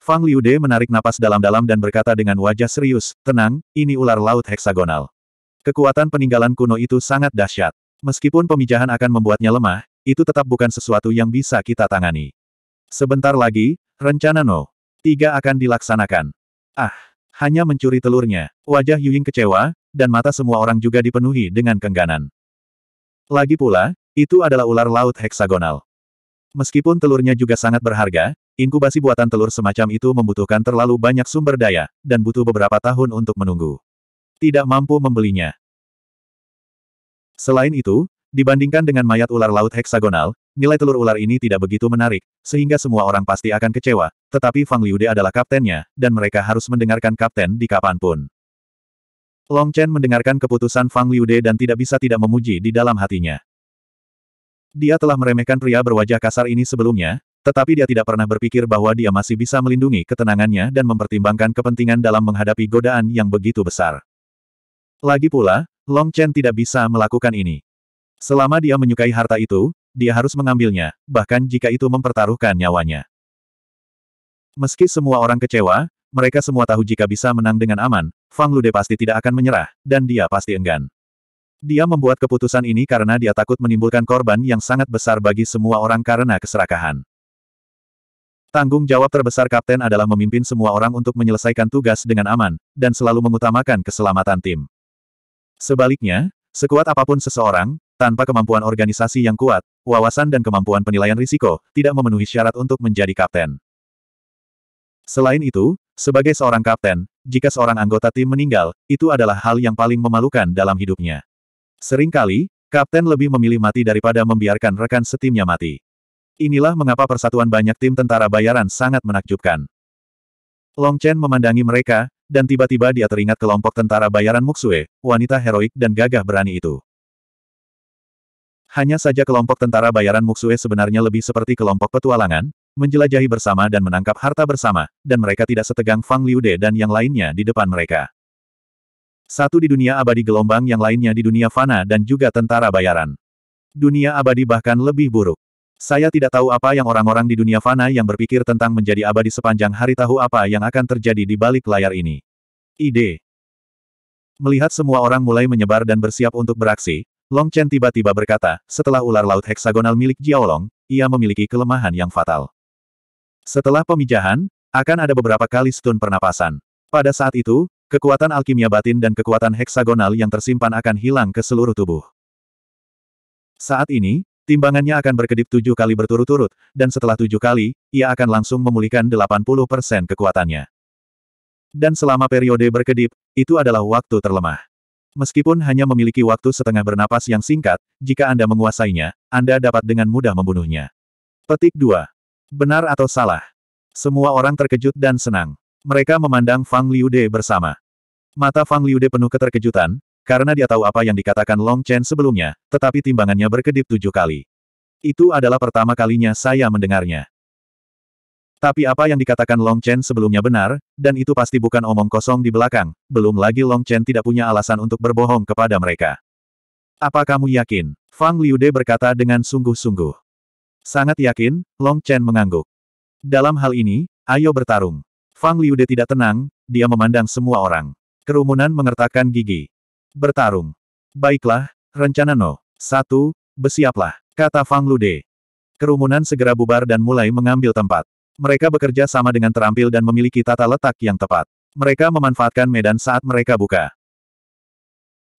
Fang Liude menarik napas dalam-dalam dan berkata dengan wajah serius, tenang, ini ular laut heksagonal. Kekuatan peninggalan kuno itu sangat dahsyat. Meskipun pemijahan akan membuatnya lemah, itu tetap bukan sesuatu yang bisa kita tangani. Sebentar lagi, rencana No. 3 akan dilaksanakan. Ah, hanya mencuri telurnya. Wajah Yuying kecewa, dan mata semua orang juga dipenuhi dengan kengganan. Lagi pula, itu adalah ular laut heksagonal. Meskipun telurnya juga sangat berharga, inkubasi buatan telur semacam itu membutuhkan terlalu banyak sumber daya, dan butuh beberapa tahun untuk menunggu. Tidak mampu membelinya. Selain itu, dibandingkan dengan mayat ular laut heksagonal, nilai telur ular ini tidak begitu menarik, sehingga semua orang pasti akan kecewa, tetapi Fang Liude adalah kaptennya, dan mereka harus mendengarkan kapten di kapanpun. Long Chen mendengarkan keputusan Fang Liude dan tidak bisa tidak memuji di dalam hatinya. Dia telah meremehkan pria berwajah kasar ini sebelumnya, tetapi dia tidak pernah berpikir bahwa dia masih bisa melindungi ketenangannya dan mempertimbangkan kepentingan dalam menghadapi godaan yang begitu besar. Lagi pula, Long Chen tidak bisa melakukan ini. Selama dia menyukai harta itu, dia harus mengambilnya, bahkan jika itu mempertaruhkan nyawanya. Meski semua orang kecewa, mereka semua tahu jika bisa menang dengan aman, Fang Lude pasti tidak akan menyerah, dan dia pasti enggan. Dia membuat keputusan ini karena dia takut menimbulkan korban yang sangat besar bagi semua orang karena keserakahan. Tanggung jawab terbesar kapten adalah memimpin semua orang untuk menyelesaikan tugas dengan aman, dan selalu mengutamakan keselamatan tim. Sebaliknya, sekuat apapun seseorang, tanpa kemampuan organisasi yang kuat, wawasan dan kemampuan penilaian risiko, tidak memenuhi syarat untuk menjadi kapten. Selain itu, sebagai seorang kapten, jika seorang anggota tim meninggal, itu adalah hal yang paling memalukan dalam hidupnya. Seringkali, kapten lebih memilih mati daripada membiarkan rekan setimnya mati. Inilah mengapa persatuan banyak tim tentara bayaran sangat menakjubkan. Long Chen memandangi mereka, dan tiba-tiba dia teringat kelompok tentara bayaran Muxue, wanita heroik dan gagah berani itu. Hanya saja kelompok tentara bayaran Muksue sebenarnya lebih seperti kelompok petualangan, menjelajahi bersama dan menangkap harta bersama, dan mereka tidak setegang Fang Liude dan yang lainnya di depan mereka. Satu di dunia abadi gelombang yang lainnya di dunia fana dan juga tentara bayaran. Dunia abadi bahkan lebih buruk. Saya tidak tahu apa yang orang-orang di dunia fana yang berpikir tentang menjadi abadi sepanjang hari tahu apa yang akan terjadi di balik layar ini. Ide Melihat semua orang mulai menyebar dan bersiap untuk beraksi, Long Chen tiba-tiba berkata, setelah ular laut heksagonal milik Jiaolong, ia memiliki kelemahan yang fatal. Setelah pemijahan, akan ada beberapa kali stun pernapasan. Pada saat itu, kekuatan alkimia batin dan kekuatan heksagonal yang tersimpan akan hilang ke seluruh tubuh. Saat ini, timbangannya akan berkedip tujuh kali berturut-turut, dan setelah tujuh kali, ia akan langsung memulihkan 80% kekuatannya. Dan selama periode berkedip, itu adalah waktu terlemah. Meskipun hanya memiliki waktu setengah bernapas yang singkat, jika Anda menguasainya, Anda dapat dengan mudah membunuhnya. Petik 2. Benar atau salah? Semua orang terkejut dan senang. Mereka memandang Fang Liude bersama. Mata Fang Liude penuh keterkejutan, karena dia tahu apa yang dikatakan Long Chen sebelumnya, tetapi timbangannya berkedip tujuh kali. Itu adalah pertama kalinya saya mendengarnya. Tapi apa yang dikatakan Long Chen sebelumnya benar, dan itu pasti bukan omong kosong di belakang, belum lagi Long Chen tidak punya alasan untuk berbohong kepada mereka. Apa kamu yakin? Fang Liude berkata dengan sungguh-sungguh. Sangat yakin, Long Chen mengangguk. Dalam hal ini, ayo bertarung. Fang Liude tidak tenang, dia memandang semua orang. Kerumunan mengertakkan gigi. Bertarung. Baiklah, rencana No. Satu, bersiaplah, kata Fang Lude. Kerumunan segera bubar dan mulai mengambil tempat. Mereka bekerja sama dengan terampil dan memiliki tata letak yang tepat. Mereka memanfaatkan medan saat mereka buka.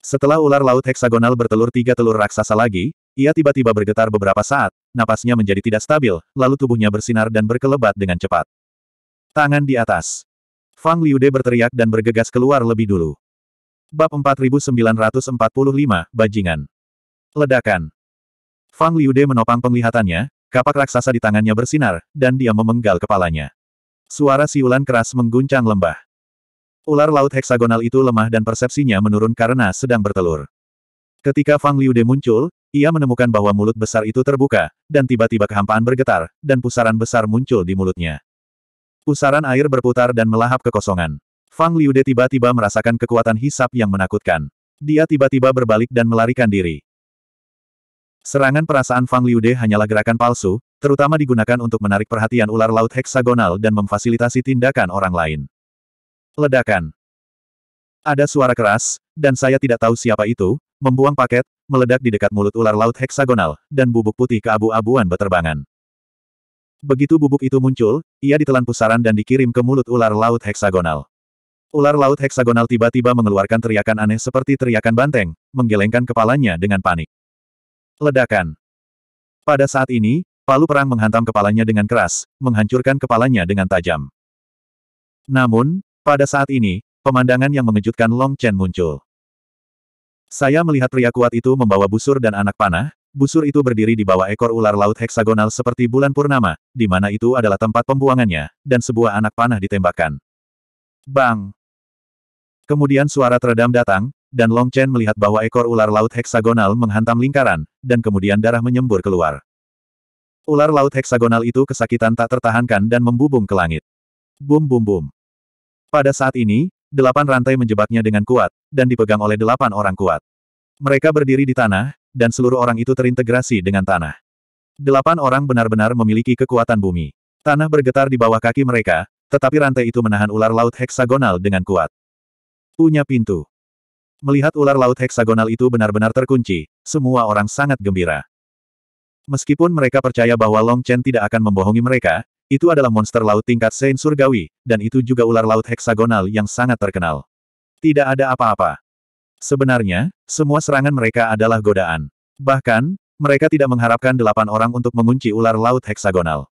Setelah ular laut heksagonal bertelur tiga telur raksasa lagi, ia tiba-tiba bergetar beberapa saat, napasnya menjadi tidak stabil, lalu tubuhnya bersinar dan berkelebat dengan cepat. Tangan di atas. Fang Liude berteriak dan bergegas keluar lebih dulu. Bab 4945, Bajingan. Ledakan. Fang Liude menopang penglihatannya, Kapak raksasa di tangannya bersinar, dan dia memenggal kepalanya. Suara siulan keras mengguncang lembah. Ular laut heksagonal itu lemah dan persepsinya menurun karena sedang bertelur. Ketika Fang Liude muncul, ia menemukan bahwa mulut besar itu terbuka, dan tiba-tiba kehampaan bergetar, dan pusaran besar muncul di mulutnya. Pusaran air berputar dan melahap kekosongan. Fang Liude tiba-tiba merasakan kekuatan hisap yang menakutkan. Dia tiba-tiba berbalik dan melarikan diri. Serangan perasaan Fang Liude hanyalah gerakan palsu, terutama digunakan untuk menarik perhatian ular laut heksagonal dan memfasilitasi tindakan orang lain. Ledakan. Ada suara keras, dan saya tidak tahu siapa itu, membuang paket, meledak di dekat mulut ular laut heksagonal, dan bubuk putih ke abu abuan beterbangan. Begitu bubuk itu muncul, ia ditelan pusaran dan dikirim ke mulut ular laut heksagonal. Ular laut heksagonal tiba-tiba mengeluarkan teriakan aneh seperti teriakan banteng, menggelengkan kepalanya dengan panik. Ledakan. Pada saat ini, palu perang menghantam kepalanya dengan keras, menghancurkan kepalanya dengan tajam. Namun, pada saat ini, pemandangan yang mengejutkan Long Chen muncul. Saya melihat pria kuat itu membawa busur dan anak panah, busur itu berdiri di bawah ekor ular laut heksagonal seperti bulan purnama, di mana itu adalah tempat pembuangannya, dan sebuah anak panah ditembakkan. Bang! Kemudian suara teredam datang, dan Long Chen melihat bahwa ekor ular laut heksagonal menghantam lingkaran, dan kemudian darah menyembur keluar. Ular laut heksagonal itu kesakitan tak tertahankan dan membubung ke langit. Bum bum bum. Pada saat ini, delapan rantai menjebaknya dengan kuat, dan dipegang oleh delapan orang kuat. Mereka berdiri di tanah, dan seluruh orang itu terintegrasi dengan tanah. Delapan orang benar-benar memiliki kekuatan bumi. Tanah bergetar di bawah kaki mereka, tetapi rantai itu menahan ular laut heksagonal dengan kuat. Punya pintu. Melihat ular laut heksagonal itu benar-benar terkunci, semua orang sangat gembira. Meskipun mereka percaya bahwa Long Chen tidak akan membohongi mereka, itu adalah monster laut tingkat Sein Surgawi, dan itu juga ular laut heksagonal yang sangat terkenal. Tidak ada apa-apa. Sebenarnya, semua serangan mereka adalah godaan. Bahkan, mereka tidak mengharapkan delapan orang untuk mengunci ular laut heksagonal.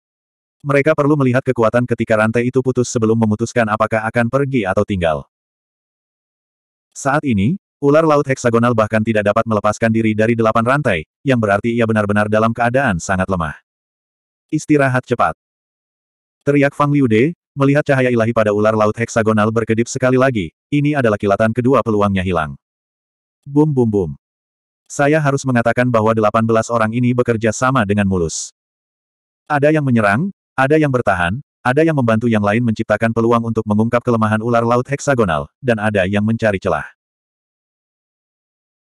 Mereka perlu melihat kekuatan ketika rantai itu putus sebelum memutuskan apakah akan pergi atau tinggal. Saat ini, ular laut heksagonal bahkan tidak dapat melepaskan diri dari delapan rantai, yang berarti ia benar-benar dalam keadaan sangat lemah. Istirahat cepat. Teriak Fang Liude, melihat cahaya ilahi pada ular laut heksagonal berkedip sekali lagi, ini adalah kilatan kedua peluangnya hilang. Bum bum bum. Saya harus mengatakan bahwa delapan belas orang ini bekerja sama dengan mulus. Ada yang menyerang, ada yang bertahan, ada yang membantu yang lain menciptakan peluang untuk mengungkap kelemahan ular laut heksagonal, dan ada yang mencari celah.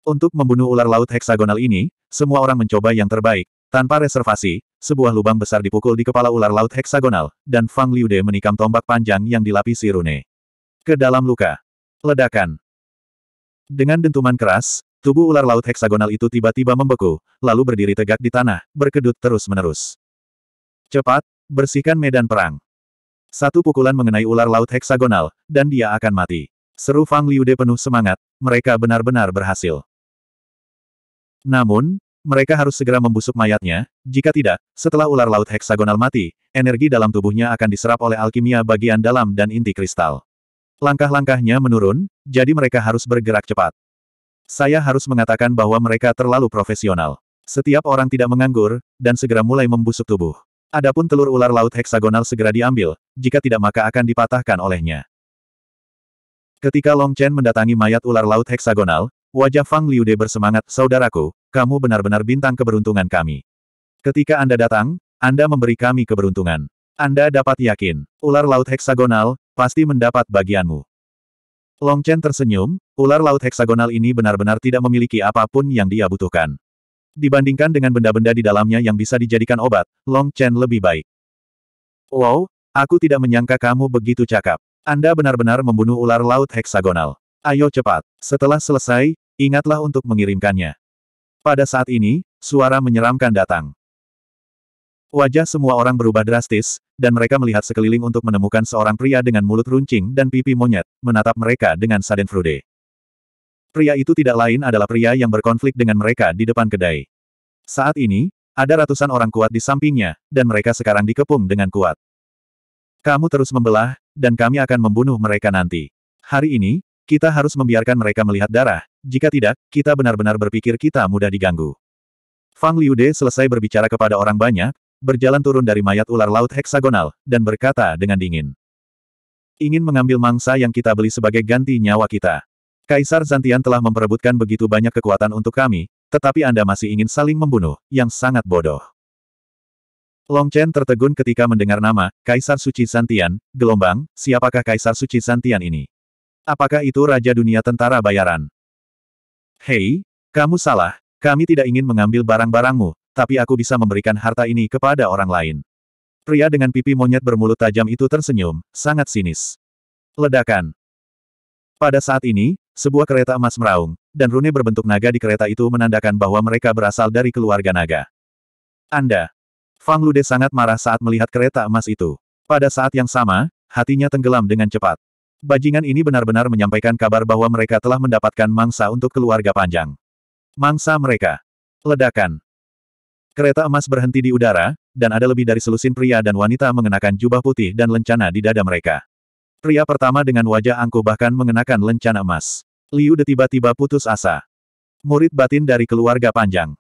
Untuk membunuh ular laut heksagonal ini, semua orang mencoba yang terbaik. Tanpa reservasi, sebuah lubang besar dipukul di kepala ular laut heksagonal, dan Fang Liude menikam tombak panjang yang dilapisi rune. Ke dalam luka. Ledakan. Dengan dentuman keras, tubuh ular laut heksagonal itu tiba-tiba membeku, lalu berdiri tegak di tanah, berkedut terus-menerus. Cepat, bersihkan medan perang. Satu pukulan mengenai ular laut heksagonal, dan dia akan mati. Seru Fang Liude penuh semangat, mereka benar-benar berhasil. Namun, mereka harus segera membusuk mayatnya, jika tidak, setelah ular laut heksagonal mati, energi dalam tubuhnya akan diserap oleh alkimia bagian dalam dan inti kristal. Langkah-langkahnya menurun, jadi mereka harus bergerak cepat. Saya harus mengatakan bahwa mereka terlalu profesional. Setiap orang tidak menganggur, dan segera mulai membusuk tubuh. Adapun telur ular laut heksagonal segera diambil, jika tidak maka akan dipatahkan olehnya. Ketika Long Chen mendatangi mayat ular laut heksagonal, wajah Fang Liude bersemangat, Saudaraku, kamu benar-benar bintang keberuntungan kami. Ketika Anda datang, Anda memberi kami keberuntungan. Anda dapat yakin, ular laut heksagonal, pasti mendapat bagianmu. Long Chen tersenyum, ular laut heksagonal ini benar-benar tidak memiliki apapun yang dia butuhkan. Dibandingkan dengan benda-benda di dalamnya yang bisa dijadikan obat, Long Chen lebih baik. Wow, aku tidak menyangka kamu begitu cakap. Anda benar-benar membunuh ular laut heksagonal. Ayo cepat. Setelah selesai, ingatlah untuk mengirimkannya. Pada saat ini, suara menyeramkan datang. Wajah semua orang berubah drastis, dan mereka melihat sekeliling untuk menemukan seorang pria dengan mulut runcing dan pipi monyet, menatap mereka dengan sadenfrude. Pria itu tidak lain adalah pria yang berkonflik dengan mereka di depan kedai. Saat ini, ada ratusan orang kuat di sampingnya, dan mereka sekarang dikepung dengan kuat. Kamu terus membelah, dan kami akan membunuh mereka nanti. Hari ini, kita harus membiarkan mereka melihat darah, jika tidak, kita benar-benar berpikir kita mudah diganggu. Fang Liude selesai berbicara kepada orang banyak, berjalan turun dari mayat ular laut heksagonal, dan berkata dengan dingin. Ingin mengambil mangsa yang kita beli sebagai ganti nyawa kita. Kaisar Zantian telah memperebutkan begitu banyak kekuatan untuk kami, tetapi Anda masih ingin saling membunuh, yang sangat bodoh. Long Chen tertegun ketika mendengar nama, Kaisar Suci Zantian, gelombang, siapakah Kaisar Suci Zantian ini? Apakah itu Raja Dunia Tentara Bayaran? Hei, kamu salah, kami tidak ingin mengambil barang-barangmu, tapi aku bisa memberikan harta ini kepada orang lain. Pria dengan pipi monyet bermulut tajam itu tersenyum, sangat sinis. Ledakan. Pada saat ini, sebuah kereta emas meraung, dan rune berbentuk naga di kereta itu menandakan bahwa mereka berasal dari keluarga naga. Anda. Fang Lude sangat marah saat melihat kereta emas itu. Pada saat yang sama, hatinya tenggelam dengan cepat. Bajingan ini benar-benar menyampaikan kabar bahwa mereka telah mendapatkan mangsa untuk keluarga panjang. Mangsa mereka. Ledakan. Kereta emas berhenti di udara, dan ada lebih dari selusin pria dan wanita mengenakan jubah putih dan lencana di dada mereka. Pria pertama dengan wajah angkuh bahkan mengenakan lencana emas. Liu De tiba-tiba putus asa. Murid batin dari keluarga panjang.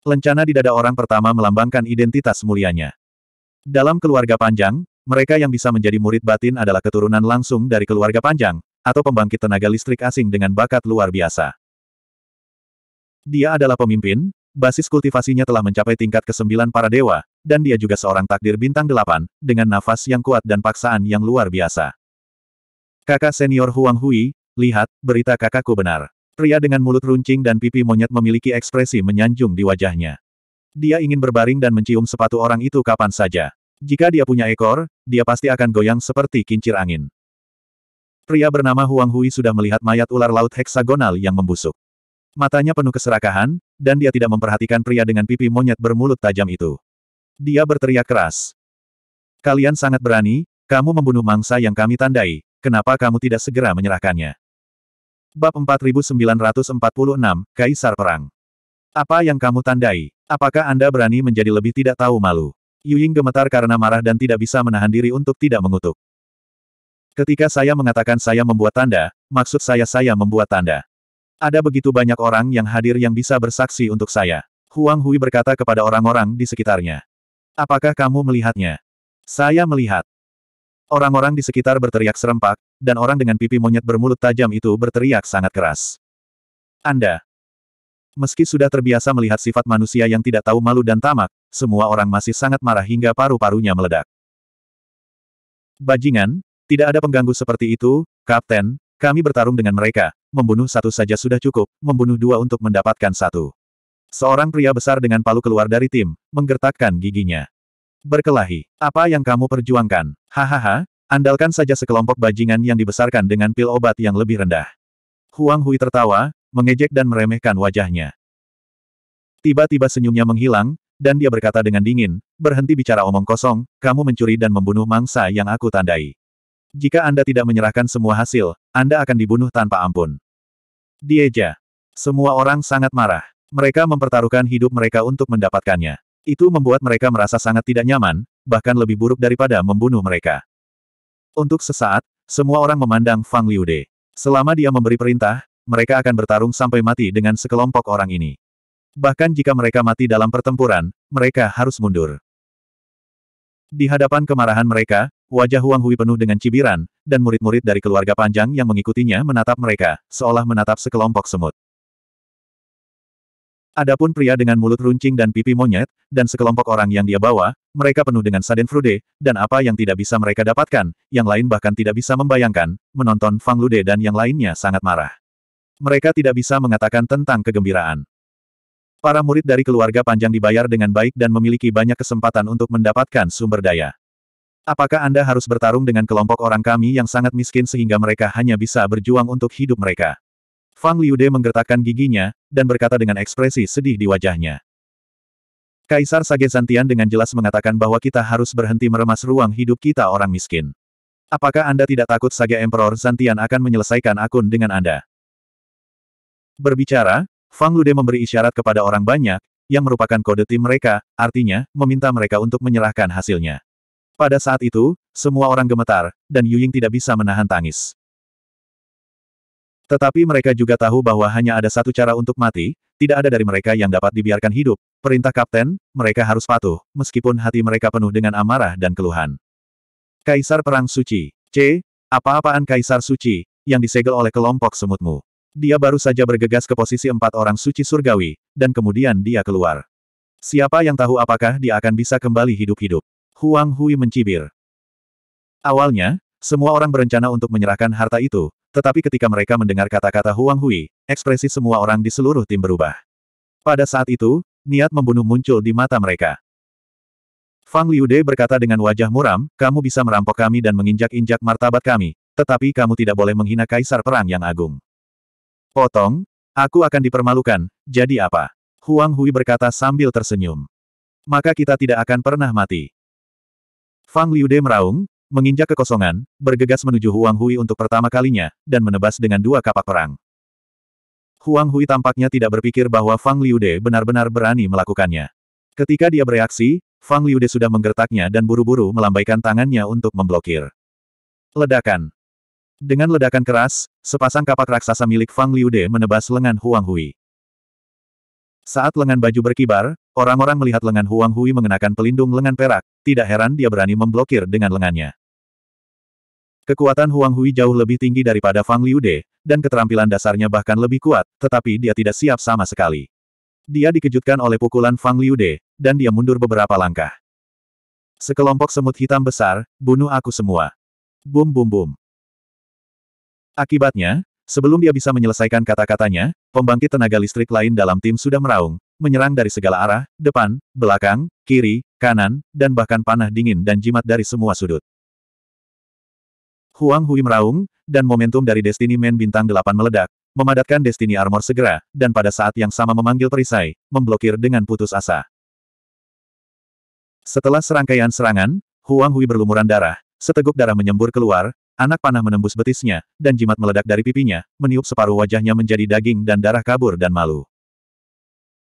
Lencana di dada orang pertama melambangkan identitas mulianya. Dalam keluarga panjang, mereka yang bisa menjadi murid batin adalah keturunan langsung dari keluarga panjang, atau pembangkit tenaga listrik asing dengan bakat luar biasa. Dia adalah pemimpin, basis kultivasinya telah mencapai tingkat ke-9 para dewa, dan dia juga seorang takdir bintang delapan, dengan nafas yang kuat dan paksaan yang luar biasa. Kakak senior Huang Hui, lihat, berita kakakku benar. Pria dengan mulut runcing dan pipi monyet memiliki ekspresi menyanjung di wajahnya. Dia ingin berbaring dan mencium sepatu orang itu kapan saja. Jika dia punya ekor, dia pasti akan goyang seperti kincir angin. Pria bernama Huang Hui sudah melihat mayat ular laut heksagonal yang membusuk. Matanya penuh keserakahan, dan dia tidak memperhatikan pria dengan pipi monyet bermulut tajam itu. Dia berteriak keras. Kalian sangat berani, kamu membunuh mangsa yang kami tandai, Kenapa kamu tidak segera menyerahkannya? Bab 4946, Kaisar Perang. Apa yang kamu tandai? Apakah Anda berani menjadi lebih tidak tahu malu? Yuying gemetar karena marah dan tidak bisa menahan diri untuk tidak mengutuk. Ketika saya mengatakan saya membuat tanda, maksud saya saya membuat tanda. Ada begitu banyak orang yang hadir yang bisa bersaksi untuk saya. Huang Hui berkata kepada orang-orang di sekitarnya. Apakah kamu melihatnya? Saya melihat. Orang-orang di sekitar berteriak serempak, dan orang dengan pipi monyet bermulut tajam itu berteriak sangat keras. Anda. Meski sudah terbiasa melihat sifat manusia yang tidak tahu malu dan tamak, semua orang masih sangat marah hingga paru-parunya meledak. Bajingan, tidak ada pengganggu seperti itu, Kapten, kami bertarung dengan mereka, membunuh satu saja sudah cukup, membunuh dua untuk mendapatkan satu. Seorang pria besar dengan palu keluar dari tim, menggertakkan giginya berkelahi. Apa yang kamu perjuangkan? Hahaha, andalkan saja sekelompok bajingan yang dibesarkan dengan pil obat yang lebih rendah. Huang Hui tertawa, mengejek dan meremehkan wajahnya. Tiba-tiba senyumnya menghilang, dan dia berkata dengan dingin, berhenti bicara omong kosong, kamu mencuri dan membunuh mangsa yang aku tandai. Jika Anda tidak menyerahkan semua hasil, Anda akan dibunuh tanpa ampun. Dieja. Semua orang sangat marah. Mereka mempertaruhkan hidup mereka untuk mendapatkannya. Itu membuat mereka merasa sangat tidak nyaman, bahkan lebih buruk daripada membunuh mereka. Untuk sesaat, semua orang memandang Fang Liude. Selama dia memberi perintah, mereka akan bertarung sampai mati dengan sekelompok orang ini. Bahkan jika mereka mati dalam pertempuran, mereka harus mundur. Di hadapan kemarahan mereka, wajah Huang Hui penuh dengan cibiran, dan murid-murid dari keluarga panjang yang mengikutinya menatap mereka, seolah menatap sekelompok semut. Adapun pria dengan mulut runcing dan pipi monyet, dan sekelompok orang yang dia bawa, mereka penuh dengan saden frude, dan apa yang tidak bisa mereka dapatkan, yang lain bahkan tidak bisa membayangkan, menonton Fang Lude dan yang lainnya sangat marah. Mereka tidak bisa mengatakan tentang kegembiraan. Para murid dari keluarga panjang dibayar dengan baik dan memiliki banyak kesempatan untuk mendapatkan sumber daya. Apakah Anda harus bertarung dengan kelompok orang kami yang sangat miskin sehingga mereka hanya bisa berjuang untuk hidup mereka? Fang Liude menggertakkan giginya, dan berkata dengan ekspresi sedih di wajahnya. Kaisar Sage Zantian dengan jelas mengatakan bahwa kita harus berhenti meremas ruang hidup kita orang miskin. Apakah Anda tidak takut Sage Emperor Zantian akan menyelesaikan akun dengan Anda? Berbicara, Fang Lude memberi isyarat kepada orang banyak, yang merupakan kode tim mereka, artinya, meminta mereka untuk menyerahkan hasilnya. Pada saat itu, semua orang gemetar, dan Yu Ying tidak bisa menahan tangis. Tetapi mereka juga tahu bahwa hanya ada satu cara untuk mati, tidak ada dari mereka yang dapat dibiarkan hidup. Perintah kapten, mereka harus patuh, meskipun hati mereka penuh dengan amarah dan keluhan. Kaisar Perang Suci. C. Apa-apaan Kaisar Suci, yang disegel oleh kelompok semutmu. Dia baru saja bergegas ke posisi empat orang suci surgawi, dan kemudian dia keluar. Siapa yang tahu apakah dia akan bisa kembali hidup-hidup? Huang Hui mencibir. Awalnya, semua orang berencana untuk menyerahkan harta itu, tetapi ketika mereka mendengar kata-kata Huang Hui, ekspresi semua orang di seluruh tim berubah. Pada saat itu, niat membunuh muncul di mata mereka. Fang Liude berkata dengan wajah muram, kamu bisa merampok kami dan menginjak-injak martabat kami, tetapi kamu tidak boleh menghina kaisar perang yang agung. Potong, aku akan dipermalukan, jadi apa? Huang Hui berkata sambil tersenyum. Maka kita tidak akan pernah mati. Fang Liude meraung, menginjak kekosongan, bergegas menuju Huang Hui untuk pertama kalinya, dan menebas dengan dua kapak perang. Huang Hui tampaknya tidak berpikir bahwa Fang Liude benar-benar berani melakukannya. Ketika dia bereaksi, Fang Liude sudah menggertaknya dan buru-buru melambaikan tangannya untuk memblokir. Ledakan. Dengan ledakan keras, sepasang kapak raksasa milik Fang Liude menebas lengan Huang Hui. Saat lengan baju berkibar, orang-orang melihat lengan Huang Hui mengenakan pelindung lengan perak, tidak heran dia berani memblokir dengan lengannya. Kekuatan Huang Hui jauh lebih tinggi daripada Fang Liude, dan keterampilan dasarnya bahkan lebih kuat, tetapi dia tidak siap sama sekali. Dia dikejutkan oleh pukulan Fang Liude, dan dia mundur beberapa langkah. Sekelompok semut hitam besar, bunuh aku semua. Bum bum bum. Akibatnya, sebelum dia bisa menyelesaikan kata-katanya, pembangkit tenaga listrik lain dalam tim sudah meraung, menyerang dari segala arah, depan, belakang, kiri, kanan, dan bahkan panah dingin dan jimat dari semua sudut. Huang Hui meraung, dan momentum dari Destiny Man bintang 8 meledak, memadatkan Destiny Armor segera, dan pada saat yang sama memanggil perisai, memblokir dengan putus asa. Setelah serangkaian serangan, Huang Hui berlumuran darah, seteguk darah menyembur keluar, anak panah menembus betisnya, dan jimat meledak dari pipinya, meniup separuh wajahnya menjadi daging dan darah kabur dan malu.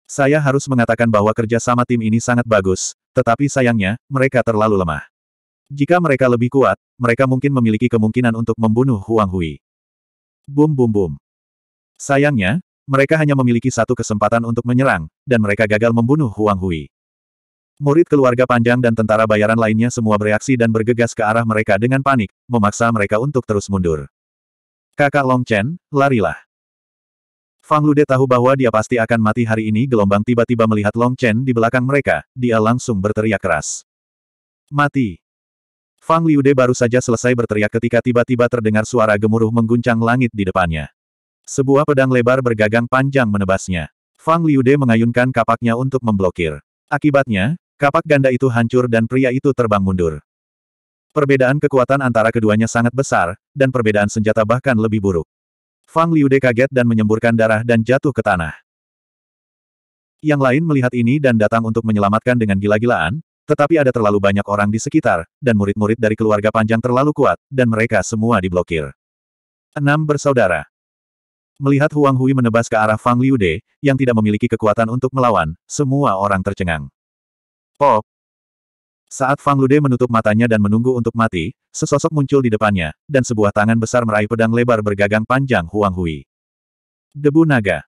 Saya harus mengatakan bahwa kerja sama tim ini sangat bagus, tetapi sayangnya, mereka terlalu lemah. Jika mereka lebih kuat, mereka mungkin memiliki kemungkinan untuk membunuh Huang Hui. Bum bum bum. Sayangnya, mereka hanya memiliki satu kesempatan untuk menyerang, dan mereka gagal membunuh Huang Hui. Murid keluarga panjang dan tentara bayaran lainnya semua bereaksi dan bergegas ke arah mereka dengan panik, memaksa mereka untuk terus mundur. Kakak Long Chen, larilah. Fang Lude tahu bahwa dia pasti akan mati hari ini gelombang tiba-tiba melihat Long Chen di belakang mereka, dia langsung berteriak keras. Mati. Fang Liude baru saja selesai berteriak ketika tiba-tiba terdengar suara gemuruh mengguncang langit di depannya. Sebuah pedang lebar bergagang panjang menebasnya. Fang Liude mengayunkan kapaknya untuk memblokir. Akibatnya, kapak ganda itu hancur dan pria itu terbang mundur. Perbedaan kekuatan antara keduanya sangat besar, dan perbedaan senjata bahkan lebih buruk. Fang Liude kaget dan menyemburkan darah dan jatuh ke tanah. Yang lain melihat ini dan datang untuk menyelamatkan dengan gila-gilaan, tetapi ada terlalu banyak orang di sekitar, dan murid-murid dari keluarga panjang terlalu kuat, dan mereka semua diblokir. Enam bersaudara. Melihat Huang Hui menebas ke arah Fang Liude, yang tidak memiliki kekuatan untuk melawan, semua orang tercengang. Pop! Saat Fang Lude menutup matanya dan menunggu untuk mati, sesosok muncul di depannya, dan sebuah tangan besar meraih pedang lebar bergagang panjang Huang Hui. Debu naga.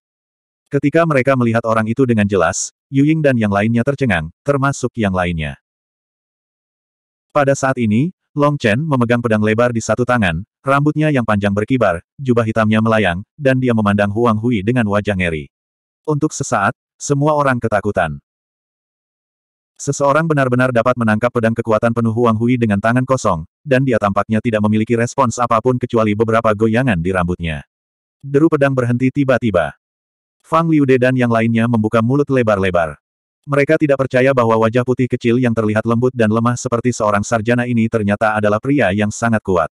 Ketika mereka melihat orang itu dengan jelas, Yuying dan yang lainnya tercengang, termasuk yang lainnya. Pada saat ini, Long Chen memegang pedang lebar di satu tangan, rambutnya yang panjang berkibar, jubah hitamnya melayang, dan dia memandang Huang Hui dengan wajah ngeri. Untuk sesaat, semua orang ketakutan. Seseorang benar-benar dapat menangkap pedang kekuatan penuh Huang Hui dengan tangan kosong, dan dia tampaknya tidak memiliki respons apapun kecuali beberapa goyangan di rambutnya. Deru pedang berhenti tiba-tiba. Fang Liude dan yang lainnya membuka mulut lebar-lebar. Mereka tidak percaya bahwa wajah putih kecil yang terlihat lembut dan lemah seperti seorang sarjana ini ternyata adalah pria yang sangat kuat.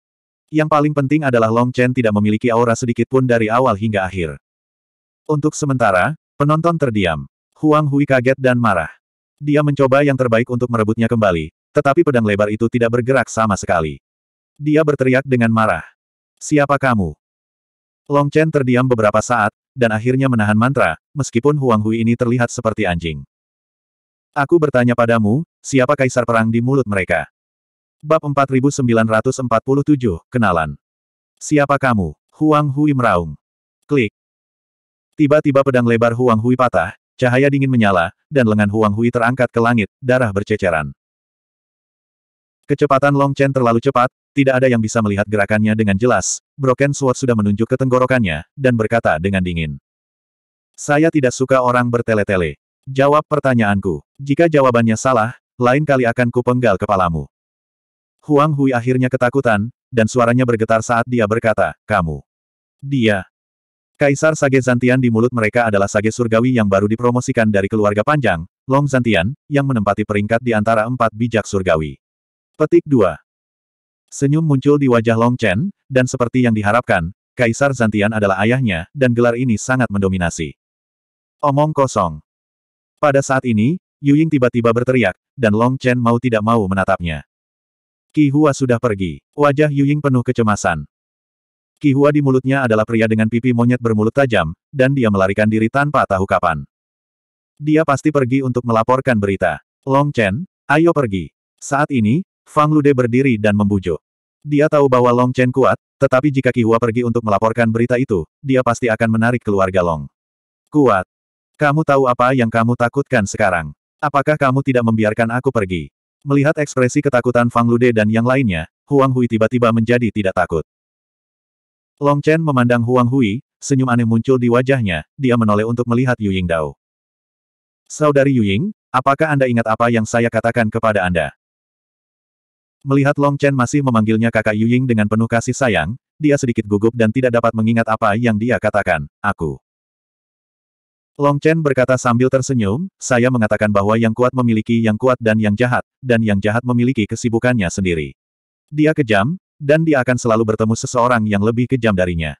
Yang paling penting adalah Long Chen tidak memiliki aura sedikit pun dari awal hingga akhir. Untuk sementara, penonton terdiam. Huang Hui kaget dan marah. Dia mencoba yang terbaik untuk merebutnya kembali, tetapi pedang lebar itu tidak bergerak sama sekali. Dia berteriak dengan marah. Siapa kamu? Long Chen terdiam beberapa saat, dan akhirnya menahan mantra, meskipun Huang Hui ini terlihat seperti anjing. Aku bertanya padamu, siapa kaisar perang di mulut mereka? Bab 4947, Kenalan. Siapa kamu? Huang Hui meraung. Klik. Tiba-tiba pedang lebar Huang Hui patah, cahaya dingin menyala, dan lengan Huang Hui terangkat ke langit, darah berceceran. Kecepatan Long Chen terlalu cepat, tidak ada yang bisa melihat gerakannya dengan jelas, Broken Sword sudah menunjuk ke tenggorokannya, dan berkata dengan dingin. Saya tidak suka orang bertele-tele. Jawab pertanyaanku. Jika jawabannya salah, lain kali akan kupenggal kepalamu. Huang Hui akhirnya ketakutan, dan suaranya bergetar saat dia berkata, kamu. Dia. Kaisar Sage Zantian di mulut mereka adalah Sage Surgawi yang baru dipromosikan dari keluarga panjang, Long Zantian, yang menempati peringkat di antara empat bijak surgawi. Petik 2. Senyum muncul di wajah Long Chen, dan seperti yang diharapkan, Kaisar Zantian adalah ayahnya, dan gelar ini sangat mendominasi. Omong kosong. Pada saat ini, Yu Ying tiba-tiba berteriak, dan Long Chen mau tidak mau menatapnya. Ki Hua sudah pergi. Wajah Yu Ying penuh kecemasan. Ki Hua di mulutnya adalah pria dengan pipi monyet bermulut tajam, dan dia melarikan diri tanpa tahu kapan. Dia pasti pergi untuk melaporkan berita. Long Chen, ayo pergi. Saat ini, Fang Lude berdiri dan membujuk. Dia tahu bahwa Long Chen kuat, tetapi jika Hua pergi untuk melaporkan berita itu, dia pasti akan menarik keluarga Long. Kuat. Kamu tahu apa yang kamu takutkan sekarang? Apakah kamu tidak membiarkan aku pergi? Melihat ekspresi ketakutan Fang Lude dan yang lainnya, Huang Hui tiba-tiba menjadi tidak takut. Long Chen memandang Huang Hui, senyum aneh muncul di wajahnya, dia menoleh untuk melihat Yu Ying Dao. Saudari Yu Ying, apakah Anda ingat apa yang saya katakan kepada Anda? Melihat Long Chen masih memanggilnya kakak Yu Ying dengan penuh kasih sayang, dia sedikit gugup dan tidak dapat mengingat apa yang dia katakan, aku. Long Chen berkata sambil tersenyum, saya mengatakan bahwa yang kuat memiliki yang kuat dan yang jahat, dan yang jahat memiliki kesibukannya sendiri. Dia kejam, dan dia akan selalu bertemu seseorang yang lebih kejam darinya.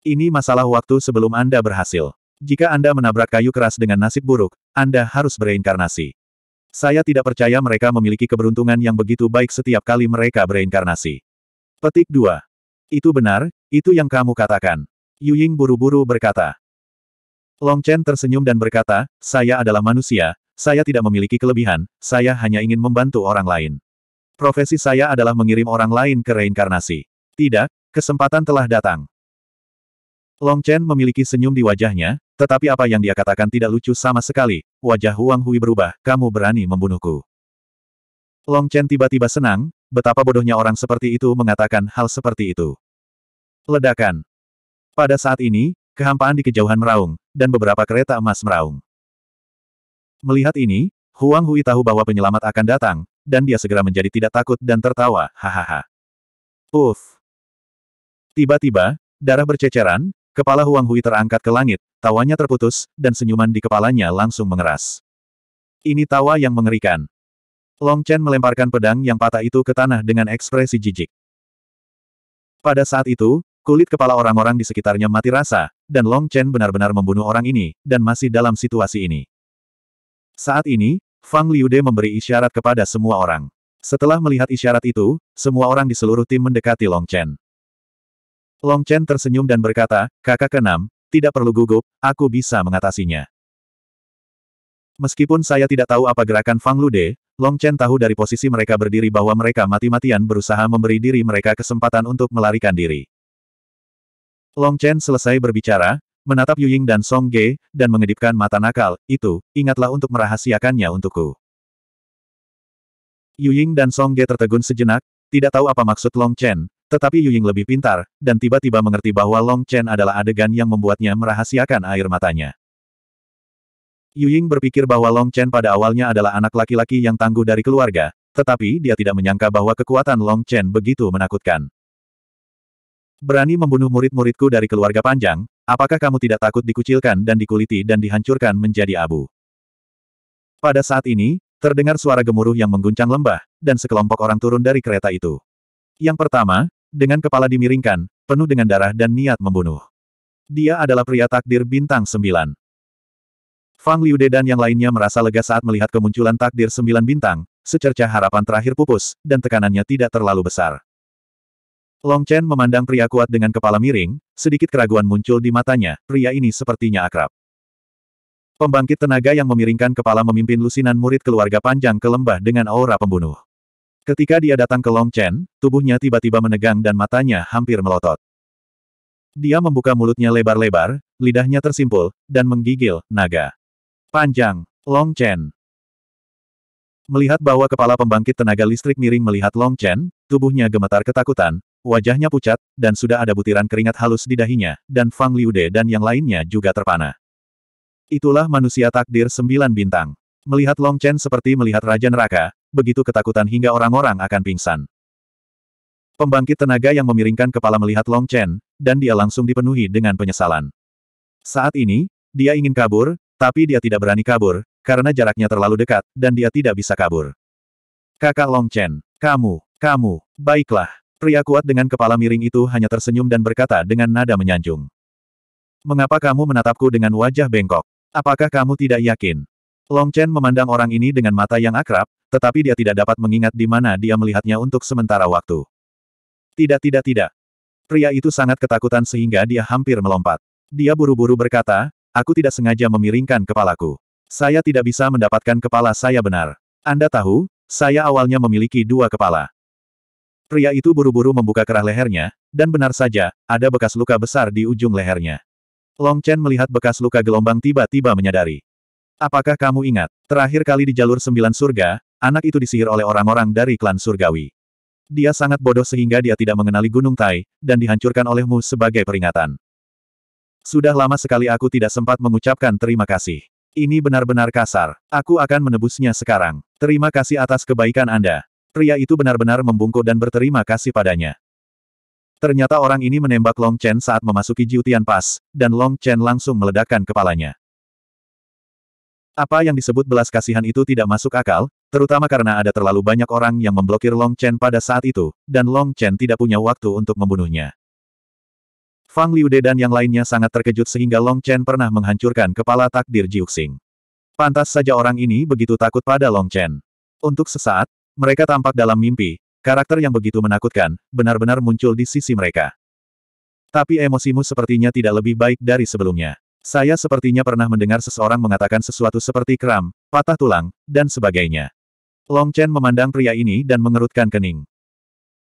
Ini masalah waktu sebelum Anda berhasil. Jika Anda menabrak kayu keras dengan nasib buruk, Anda harus bereinkarnasi. Saya tidak percaya mereka memiliki keberuntungan yang begitu baik setiap kali mereka bereinkarnasi. Petik 2. Itu benar, itu yang kamu katakan. Yu Ying buru-buru berkata. Long Chen tersenyum dan berkata, saya adalah manusia, saya tidak memiliki kelebihan, saya hanya ingin membantu orang lain. Profesi saya adalah mengirim orang lain ke reinkarnasi. Tidak, kesempatan telah datang. Long Chen memiliki senyum di wajahnya, tetapi apa yang dia katakan tidak lucu sama sekali. Wajah Huang Hui berubah, kamu berani membunuhku. Long Chen tiba-tiba senang, betapa bodohnya orang seperti itu mengatakan hal seperti itu. Ledakan. Pada saat ini, kehampaan di kejauhan meraung, dan beberapa kereta emas meraung. Melihat ini, Huang Hui tahu bahwa penyelamat akan datang, dan dia segera menjadi tidak takut dan tertawa, hahaha. Uff. Tiba-tiba, darah berceceran, Kepala Huang Hui terangkat ke langit, tawanya terputus, dan senyuman di kepalanya langsung mengeras. Ini tawa yang mengerikan. Long Chen melemparkan pedang yang patah itu ke tanah dengan ekspresi jijik. Pada saat itu, kulit kepala orang-orang di sekitarnya mati rasa, dan Long Chen benar-benar membunuh orang ini, dan masih dalam situasi ini. Saat ini, Fang Liude memberi isyarat kepada semua orang. Setelah melihat isyarat itu, semua orang di seluruh tim mendekati Long Chen. Long Chen tersenyum dan berkata, kakak keenam, tidak perlu gugup, aku bisa mengatasinya. Meskipun saya tidak tahu apa gerakan Fang Lude, Long Chen tahu dari posisi mereka berdiri bahwa mereka mati-matian berusaha memberi diri mereka kesempatan untuk melarikan diri. Long Chen selesai berbicara, menatap Yu Ying dan Song Ge, dan mengedipkan mata nakal, itu, ingatlah untuk merahasiakannya untukku. Yu Ying dan Song Ge tertegun sejenak, tidak tahu apa maksud Long Chen, tetapi Yu Ying lebih pintar, dan tiba-tiba mengerti bahwa Long Chen adalah adegan yang membuatnya merahasiakan air matanya. Yu Ying berpikir bahwa Long Chen pada awalnya adalah anak laki-laki yang tangguh dari keluarga, tetapi dia tidak menyangka bahwa kekuatan Long Chen begitu menakutkan. Berani membunuh murid-muridku dari keluarga panjang, apakah kamu tidak takut dikucilkan dan dikuliti dan dihancurkan menjadi abu? Pada saat ini, terdengar suara gemuruh yang mengguncang lembah, dan sekelompok orang turun dari kereta itu. Yang pertama, dengan kepala dimiringkan, penuh dengan darah dan niat membunuh. Dia adalah pria takdir bintang sembilan. Fang Liude dan yang lainnya merasa lega saat melihat kemunculan takdir sembilan bintang, secerca harapan terakhir pupus, dan tekanannya tidak terlalu besar. Long Chen memandang pria kuat dengan kepala miring, sedikit keraguan muncul di matanya, pria ini sepertinya akrab. Pembangkit tenaga yang memiringkan kepala memimpin lusinan murid keluarga panjang ke lembah dengan aura pembunuh. Ketika dia datang ke Long Chen, tubuhnya tiba-tiba menegang dan matanya hampir melotot. Dia membuka mulutnya lebar-lebar, lidahnya tersimpul, dan menggigil, naga. Panjang, Long Chen. Melihat bahwa kepala pembangkit tenaga listrik miring melihat Long Chen, tubuhnya gemetar ketakutan, wajahnya pucat, dan sudah ada butiran keringat halus di dahinya, dan Fang Liude dan yang lainnya juga terpana. Itulah manusia takdir sembilan bintang. Melihat Long Chen seperti melihat Raja Neraka, begitu ketakutan hingga orang-orang akan pingsan. Pembangkit tenaga yang memiringkan kepala melihat Long Chen, dan dia langsung dipenuhi dengan penyesalan. Saat ini, dia ingin kabur, tapi dia tidak berani kabur, karena jaraknya terlalu dekat, dan dia tidak bisa kabur. Kakak Long Chen, kamu, kamu, baiklah. Pria kuat dengan kepala miring itu hanya tersenyum dan berkata dengan nada menyanjung. Mengapa kamu menatapku dengan wajah bengkok? Apakah kamu tidak yakin? Long Chen memandang orang ini dengan mata yang akrab, tetapi dia tidak dapat mengingat di mana dia melihatnya untuk sementara waktu. Tidak tidak tidak. Pria itu sangat ketakutan sehingga dia hampir melompat. Dia buru-buru berkata, aku tidak sengaja memiringkan kepalaku. Saya tidak bisa mendapatkan kepala saya benar. Anda tahu, saya awalnya memiliki dua kepala. Pria itu buru-buru membuka kerah lehernya, dan benar saja, ada bekas luka besar di ujung lehernya. Long Chen melihat bekas luka gelombang tiba-tiba menyadari. Apakah kamu ingat, terakhir kali di jalur sembilan surga, Anak itu disihir oleh orang-orang dari klan surgawi. Dia sangat bodoh sehingga dia tidak mengenali Gunung Tai, dan dihancurkan olehmu sebagai peringatan. Sudah lama sekali aku tidak sempat mengucapkan terima kasih. Ini benar-benar kasar. Aku akan menebusnya sekarang. Terima kasih atas kebaikan Anda. Pria itu benar-benar membungkuk dan berterima kasih padanya. Ternyata orang ini menembak Long Chen saat memasuki Jiutian Pass, dan Long Chen langsung meledakkan kepalanya. Apa yang disebut belas kasihan itu tidak masuk akal, terutama karena ada terlalu banyak orang yang memblokir Long Chen pada saat itu, dan Long Chen tidak punya waktu untuk membunuhnya. Fang Liude dan yang lainnya sangat terkejut sehingga Long Chen pernah menghancurkan kepala takdir Jiuxing. Pantas saja orang ini begitu takut pada Long Chen. Untuk sesaat, mereka tampak dalam mimpi, karakter yang begitu menakutkan, benar-benar muncul di sisi mereka. Tapi emosimu sepertinya tidak lebih baik dari sebelumnya. Saya sepertinya pernah mendengar seseorang mengatakan sesuatu seperti kram, patah tulang, dan sebagainya. Long Chen memandang pria ini dan mengerutkan kening.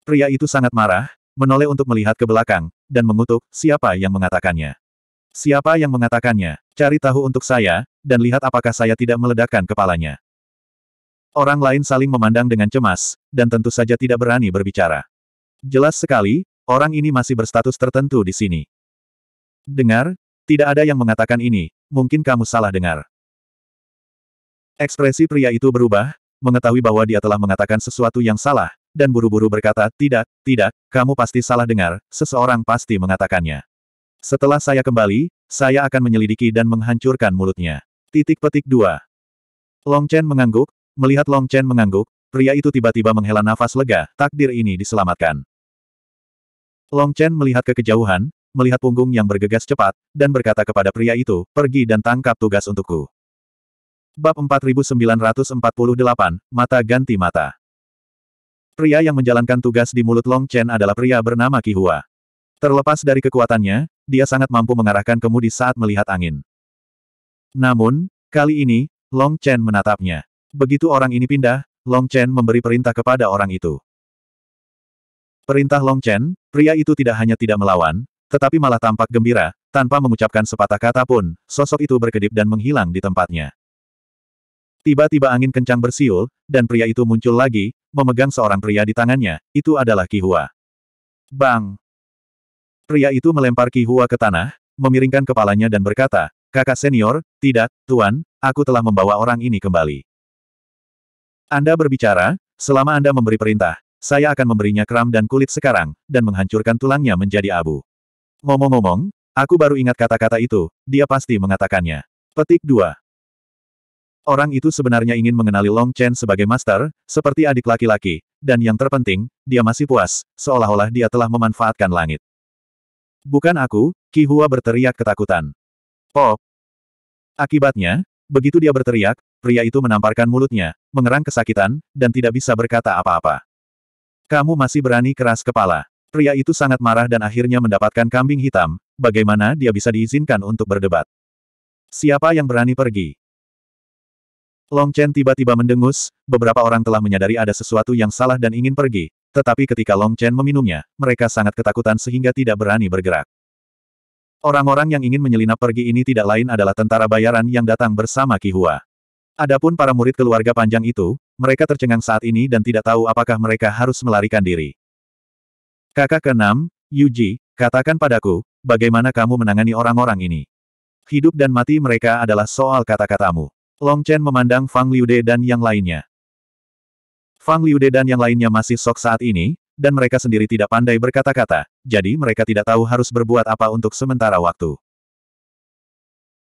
Pria itu sangat marah, menoleh untuk melihat ke belakang, dan mengutuk, siapa yang mengatakannya. Siapa yang mengatakannya, cari tahu untuk saya, dan lihat apakah saya tidak meledakkan kepalanya. Orang lain saling memandang dengan cemas, dan tentu saja tidak berani berbicara. Jelas sekali, orang ini masih berstatus tertentu di sini. Dengar, tidak ada yang mengatakan ini, mungkin kamu salah dengar. Ekspresi pria itu berubah, mengetahui bahwa dia telah mengatakan sesuatu yang salah, dan buru-buru berkata, tidak, tidak, kamu pasti salah dengar, seseorang pasti mengatakannya. Setelah saya kembali, saya akan menyelidiki dan menghancurkan mulutnya. Titik petik 2. Long Chen mengangguk, melihat Long Chen mengangguk, pria itu tiba-tiba menghela nafas lega, takdir ini diselamatkan. Long Chen melihat ke kejauhan, melihat punggung yang bergegas cepat, dan berkata kepada pria itu, pergi dan tangkap tugas untukku. Bab 4948, Mata Ganti Mata Pria yang menjalankan tugas di mulut Long Chen adalah pria bernama Hua. Terlepas dari kekuatannya, dia sangat mampu mengarahkan kemudi saat melihat angin. Namun, kali ini, Long Chen menatapnya. Begitu orang ini pindah, Long Chen memberi perintah kepada orang itu. Perintah Long Chen, pria itu tidak hanya tidak melawan, tetapi malah tampak gembira, tanpa mengucapkan sepatah kata pun, sosok itu berkedip dan menghilang di tempatnya. Tiba-tiba angin kencang bersiul, dan pria itu muncul lagi, memegang seorang pria di tangannya, itu adalah Ki Hua. Bang! Pria itu melempar Ki Hua ke tanah, memiringkan kepalanya dan berkata, Kakak senior, tidak, Tuan, aku telah membawa orang ini kembali. Anda berbicara, selama Anda memberi perintah, saya akan memberinya kram dan kulit sekarang, dan menghancurkan tulangnya menjadi abu. Ngomong-ngomong, aku baru ingat kata-kata itu, dia pasti mengatakannya. Petik 2. Orang itu sebenarnya ingin mengenali Long Chen sebagai master, seperti adik laki-laki, dan yang terpenting, dia masih puas, seolah-olah dia telah memanfaatkan langit. Bukan aku, Ki Hua berteriak ketakutan. Pop. Akibatnya, begitu dia berteriak, pria itu menamparkan mulutnya, mengerang kesakitan, dan tidak bisa berkata apa-apa. Kamu masih berani keras kepala. Pria itu sangat marah dan akhirnya mendapatkan kambing hitam, bagaimana dia bisa diizinkan untuk berdebat. Siapa yang berani pergi? Long Chen tiba-tiba mendengus, beberapa orang telah menyadari ada sesuatu yang salah dan ingin pergi, tetapi ketika Long Chen meminumnya, mereka sangat ketakutan sehingga tidak berani bergerak. Orang-orang yang ingin menyelinap pergi ini tidak lain adalah tentara bayaran yang datang bersama Hua. Adapun para murid keluarga panjang itu, mereka tercengang saat ini dan tidak tahu apakah mereka harus melarikan diri. Kakak keenam, Yuji, katakan padaku, bagaimana kamu menangani orang-orang ini? Hidup dan mati mereka adalah soal kata-katamu. Long Chen memandang Fang Liude dan yang lainnya. Fang Liude dan yang lainnya masih sok saat ini, dan mereka sendiri tidak pandai berkata-kata, jadi mereka tidak tahu harus berbuat apa untuk sementara waktu.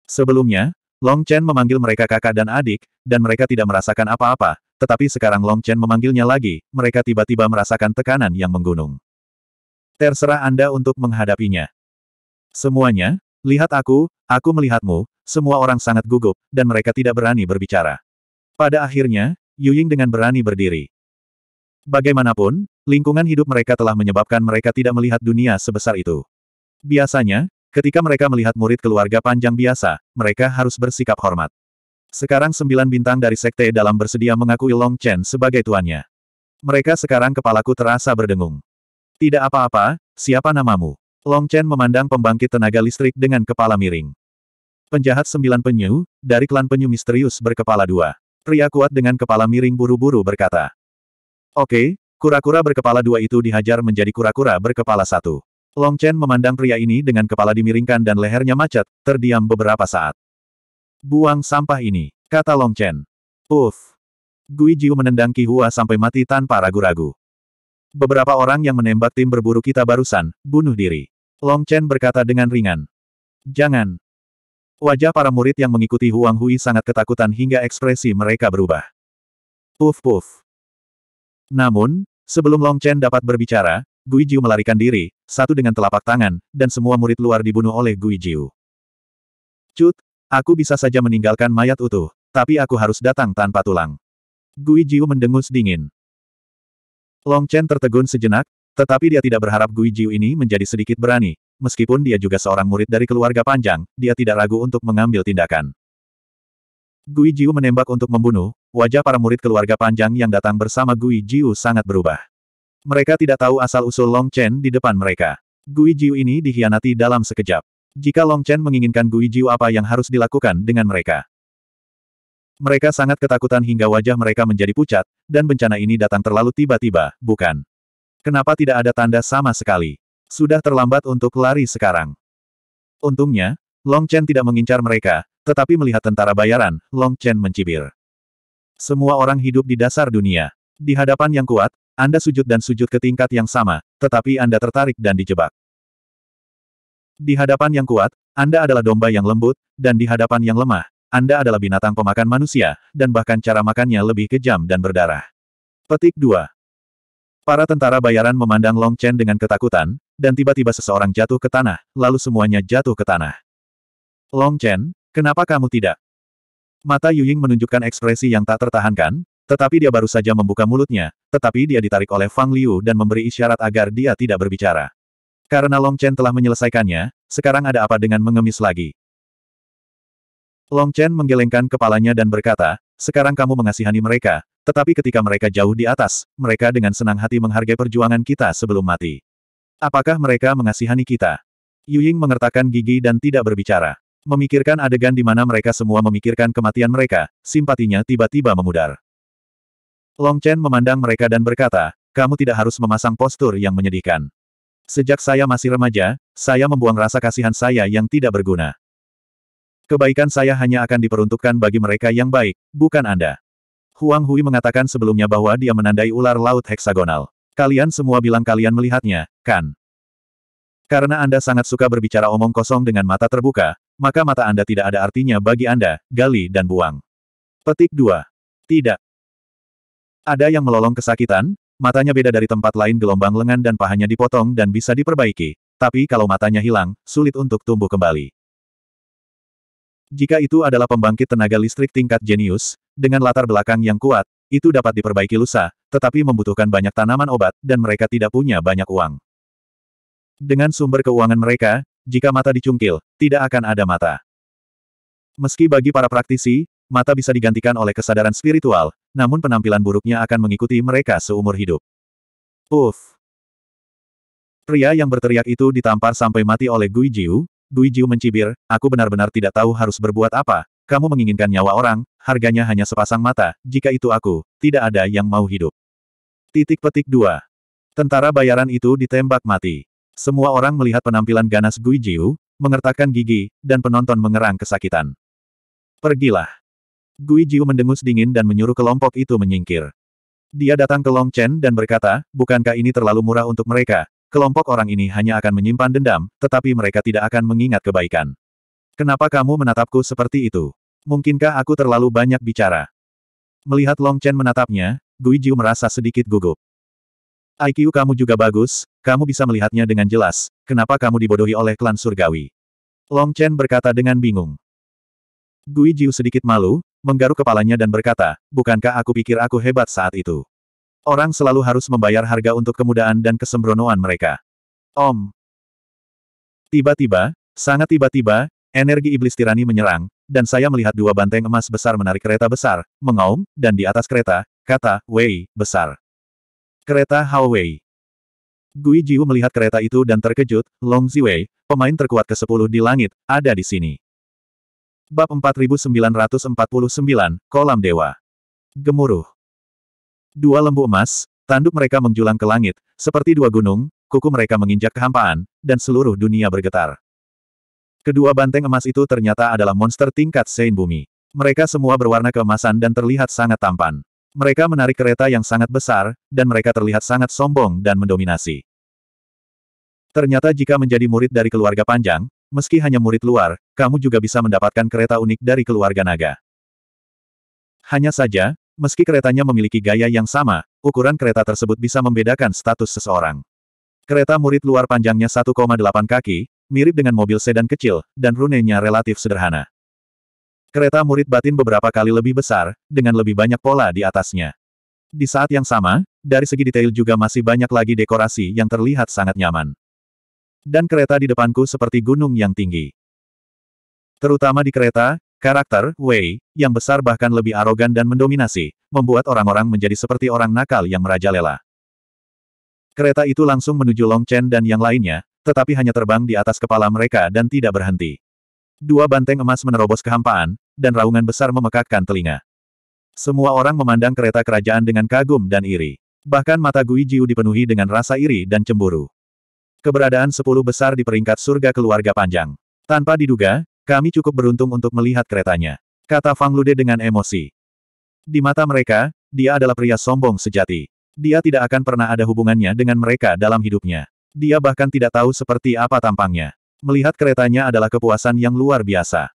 Sebelumnya, Long Chen memanggil mereka kakak dan adik, dan mereka tidak merasakan apa-apa, tetapi sekarang Long Chen memanggilnya lagi, mereka tiba-tiba merasakan tekanan yang menggunung. Terserah Anda untuk menghadapinya. Semuanya, lihat aku, aku melihatmu, semua orang sangat gugup, dan mereka tidak berani berbicara. Pada akhirnya, Yuying dengan berani berdiri. Bagaimanapun, lingkungan hidup mereka telah menyebabkan mereka tidak melihat dunia sebesar itu. Biasanya, ketika mereka melihat murid keluarga panjang biasa, mereka harus bersikap hormat. Sekarang sembilan bintang dari sekte dalam bersedia mengakui Long Chen sebagai tuannya. Mereka sekarang kepalaku terasa berdengung. Tidak apa-apa, siapa namamu? Long Chen memandang pembangkit tenaga listrik dengan kepala miring. Penjahat sembilan penyu, dari klan penyu misterius berkepala dua. Pria kuat dengan kepala miring buru-buru berkata. Oke, kura-kura berkepala dua itu dihajar menjadi kura-kura berkepala satu. Long Chen memandang pria ini dengan kepala dimiringkan dan lehernya macet, terdiam beberapa saat. Buang sampah ini, kata Long Chen. Uff. Gui Jiu menendang Ki Hua sampai mati tanpa ragu-ragu. Beberapa orang yang menembak tim berburu kita barusan, bunuh diri. Long Chen berkata dengan ringan. Jangan. Wajah para murid yang mengikuti Huang Hui sangat ketakutan hingga ekspresi mereka berubah. Puf puf. Namun, sebelum Long Chen dapat berbicara, Gui Jiu melarikan diri, satu dengan telapak tangan, dan semua murid luar dibunuh oleh Gui Jiu. Cut, aku bisa saja meninggalkan mayat utuh, tapi aku harus datang tanpa tulang. Gui Jiu mendengus dingin. Long Chen tertegun sejenak, tetapi dia tidak berharap Gui Jiu ini menjadi sedikit berani. Meskipun dia juga seorang murid dari keluarga panjang, dia tidak ragu untuk mengambil tindakan. Gui Jiu menembak untuk membunuh, wajah para murid keluarga panjang yang datang bersama Gui Jiu sangat berubah. Mereka tidak tahu asal-usul Long Chen di depan mereka. Gui Jiu ini dihianati dalam sekejap. Jika Long Chen menginginkan Gui Jiu apa yang harus dilakukan dengan mereka? Mereka sangat ketakutan hingga wajah mereka menjadi pucat, dan bencana ini datang terlalu tiba-tiba, bukan? Kenapa tidak ada tanda sama sekali? Sudah terlambat untuk lari sekarang. Untungnya, Long Chen tidak mengincar mereka, tetapi melihat tentara bayaran, Long Chen mencibir. Semua orang hidup di dasar dunia. Di hadapan yang kuat, Anda sujud dan sujud ke tingkat yang sama, tetapi Anda tertarik dan dijebak. Di hadapan yang kuat, Anda adalah domba yang lembut, dan di hadapan yang lemah, anda adalah binatang pemakan manusia, dan bahkan cara makannya lebih kejam dan berdarah. Petik 2. Para tentara bayaran memandang Long Chen dengan ketakutan, dan tiba-tiba seseorang jatuh ke tanah, lalu semuanya jatuh ke tanah. Long Chen, kenapa kamu tidak? Mata Yuying menunjukkan ekspresi yang tak tertahankan, tetapi dia baru saja membuka mulutnya, tetapi dia ditarik oleh Fang Liu dan memberi isyarat agar dia tidak berbicara. Karena Long Chen telah menyelesaikannya, sekarang ada apa dengan mengemis lagi? Long Chen menggelengkan kepalanya dan berkata, sekarang kamu mengasihani mereka, tetapi ketika mereka jauh di atas, mereka dengan senang hati menghargai perjuangan kita sebelum mati. Apakah mereka mengasihani kita? Yu Ying mengertakkan gigi dan tidak berbicara. Memikirkan adegan di mana mereka semua memikirkan kematian mereka, simpatinya tiba-tiba memudar. Long Chen memandang mereka dan berkata, kamu tidak harus memasang postur yang menyedihkan. Sejak saya masih remaja, saya membuang rasa kasihan saya yang tidak berguna. Kebaikan saya hanya akan diperuntukkan bagi mereka yang baik, bukan Anda. Huang Hui mengatakan sebelumnya bahwa dia menandai ular laut heksagonal. Kalian semua bilang kalian melihatnya, kan? Karena Anda sangat suka berbicara omong kosong dengan mata terbuka, maka mata Anda tidak ada artinya bagi Anda, gali dan buang. Petik 2. Tidak. Ada yang melolong kesakitan, matanya beda dari tempat lain gelombang lengan dan pahanya dipotong dan bisa diperbaiki. Tapi kalau matanya hilang, sulit untuk tumbuh kembali. Jika itu adalah pembangkit tenaga listrik tingkat jenius, dengan latar belakang yang kuat, itu dapat diperbaiki lusa, tetapi membutuhkan banyak tanaman obat, dan mereka tidak punya banyak uang. Dengan sumber keuangan mereka, jika mata dicungkil, tidak akan ada mata. Meski bagi para praktisi, mata bisa digantikan oleh kesadaran spiritual, namun penampilan buruknya akan mengikuti mereka seumur hidup. Uff. Pria yang berteriak itu ditampar sampai mati oleh Gui Jiu, Dui Jiu mencibir, aku benar-benar tidak tahu harus berbuat apa, kamu menginginkan nyawa orang, harganya hanya sepasang mata, jika itu aku, tidak ada yang mau hidup. Titik petik 2. Tentara bayaran itu ditembak mati. Semua orang melihat penampilan ganas Gui Jiu, mengertakkan gigi, dan penonton mengerang kesakitan. Pergilah. Gui Jiu mendengus dingin dan menyuruh kelompok itu menyingkir. Dia datang ke Long Chen dan berkata, bukankah ini terlalu murah untuk mereka, kelompok orang ini hanya akan menyimpan dendam, tetapi mereka tidak akan mengingat kebaikan. Kenapa kamu menatapku seperti itu? Mungkinkah aku terlalu banyak bicara? Melihat Long Chen menatapnya, Gui Jiu merasa sedikit gugup. IQ kamu juga bagus, kamu bisa melihatnya dengan jelas, kenapa kamu dibodohi oleh klan surgawi? Long Chen berkata dengan bingung. Gui Jiu sedikit malu, menggaruk kepalanya dan berkata, bukankah aku pikir aku hebat saat itu? Orang selalu harus membayar harga untuk kemudahan dan kesembronoan mereka. Om. Tiba-tiba, sangat tiba-tiba, energi iblis tirani menyerang, dan saya melihat dua banteng emas besar menarik kereta besar, mengaum, dan di atas kereta, kata, Wei, besar. Kereta Hao Wei. Gui Jiu melihat kereta itu dan terkejut, Long Ziwei, pemain terkuat ke-10 di langit, ada di sini. Bab 4949, Kolam Dewa. Gemuruh. Dua lembu emas, tanduk mereka menjulang ke langit, seperti dua gunung, kuku mereka menginjak kehampaan, dan seluruh dunia bergetar. Kedua banteng emas itu ternyata adalah monster tingkat Sein Bumi. Mereka semua berwarna keemasan dan terlihat sangat tampan. Mereka menarik kereta yang sangat besar, dan mereka terlihat sangat sombong dan mendominasi. Ternyata jika menjadi murid dari keluarga panjang, meski hanya murid luar, kamu juga bisa mendapatkan kereta unik dari keluarga naga. Hanya saja, Meski keretanya memiliki gaya yang sama, ukuran kereta tersebut bisa membedakan status seseorang. Kereta murid luar panjangnya 1,8 kaki, mirip dengan mobil sedan kecil, dan runenya relatif sederhana. Kereta murid batin beberapa kali lebih besar, dengan lebih banyak pola di atasnya. Di saat yang sama, dari segi detail juga masih banyak lagi dekorasi yang terlihat sangat nyaman. Dan kereta di depanku seperti gunung yang tinggi. Terutama di kereta, Karakter, Wei, yang besar bahkan lebih arogan dan mendominasi, membuat orang-orang menjadi seperti orang nakal yang merajalela. Kereta itu langsung menuju Long Chen dan yang lainnya, tetapi hanya terbang di atas kepala mereka dan tidak berhenti. Dua banteng emas menerobos kehampaan, dan raungan besar memekakkan telinga. Semua orang memandang kereta kerajaan dengan kagum dan iri. Bahkan mata Gui Jiu dipenuhi dengan rasa iri dan cemburu. Keberadaan sepuluh besar di peringkat surga keluarga panjang. Tanpa diduga, kami cukup beruntung untuk melihat keretanya. Kata Fang Lude dengan emosi. Di mata mereka, dia adalah pria sombong sejati. Dia tidak akan pernah ada hubungannya dengan mereka dalam hidupnya. Dia bahkan tidak tahu seperti apa tampangnya. Melihat keretanya adalah kepuasan yang luar biasa.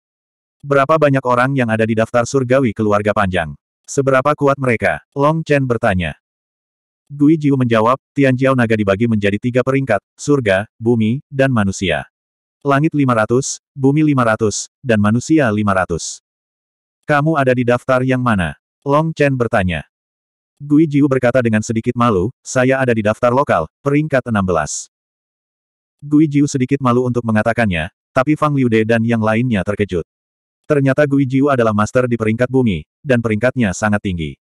Berapa banyak orang yang ada di daftar surgawi keluarga panjang? Seberapa kuat mereka? Long Chen bertanya. Gui Jiu menjawab, Tianjiao naga dibagi menjadi tiga peringkat, surga, bumi, dan manusia. Langit 500, Bumi 500, dan Manusia 500. Kamu ada di daftar yang mana? Long Chen bertanya. Gui Jiu berkata dengan sedikit malu, saya ada di daftar lokal, peringkat 16. Gui Jiu sedikit malu untuk mengatakannya, tapi Fang Liude dan yang lainnya terkejut. Ternyata Gui Jiu adalah master di peringkat bumi, dan peringkatnya sangat tinggi.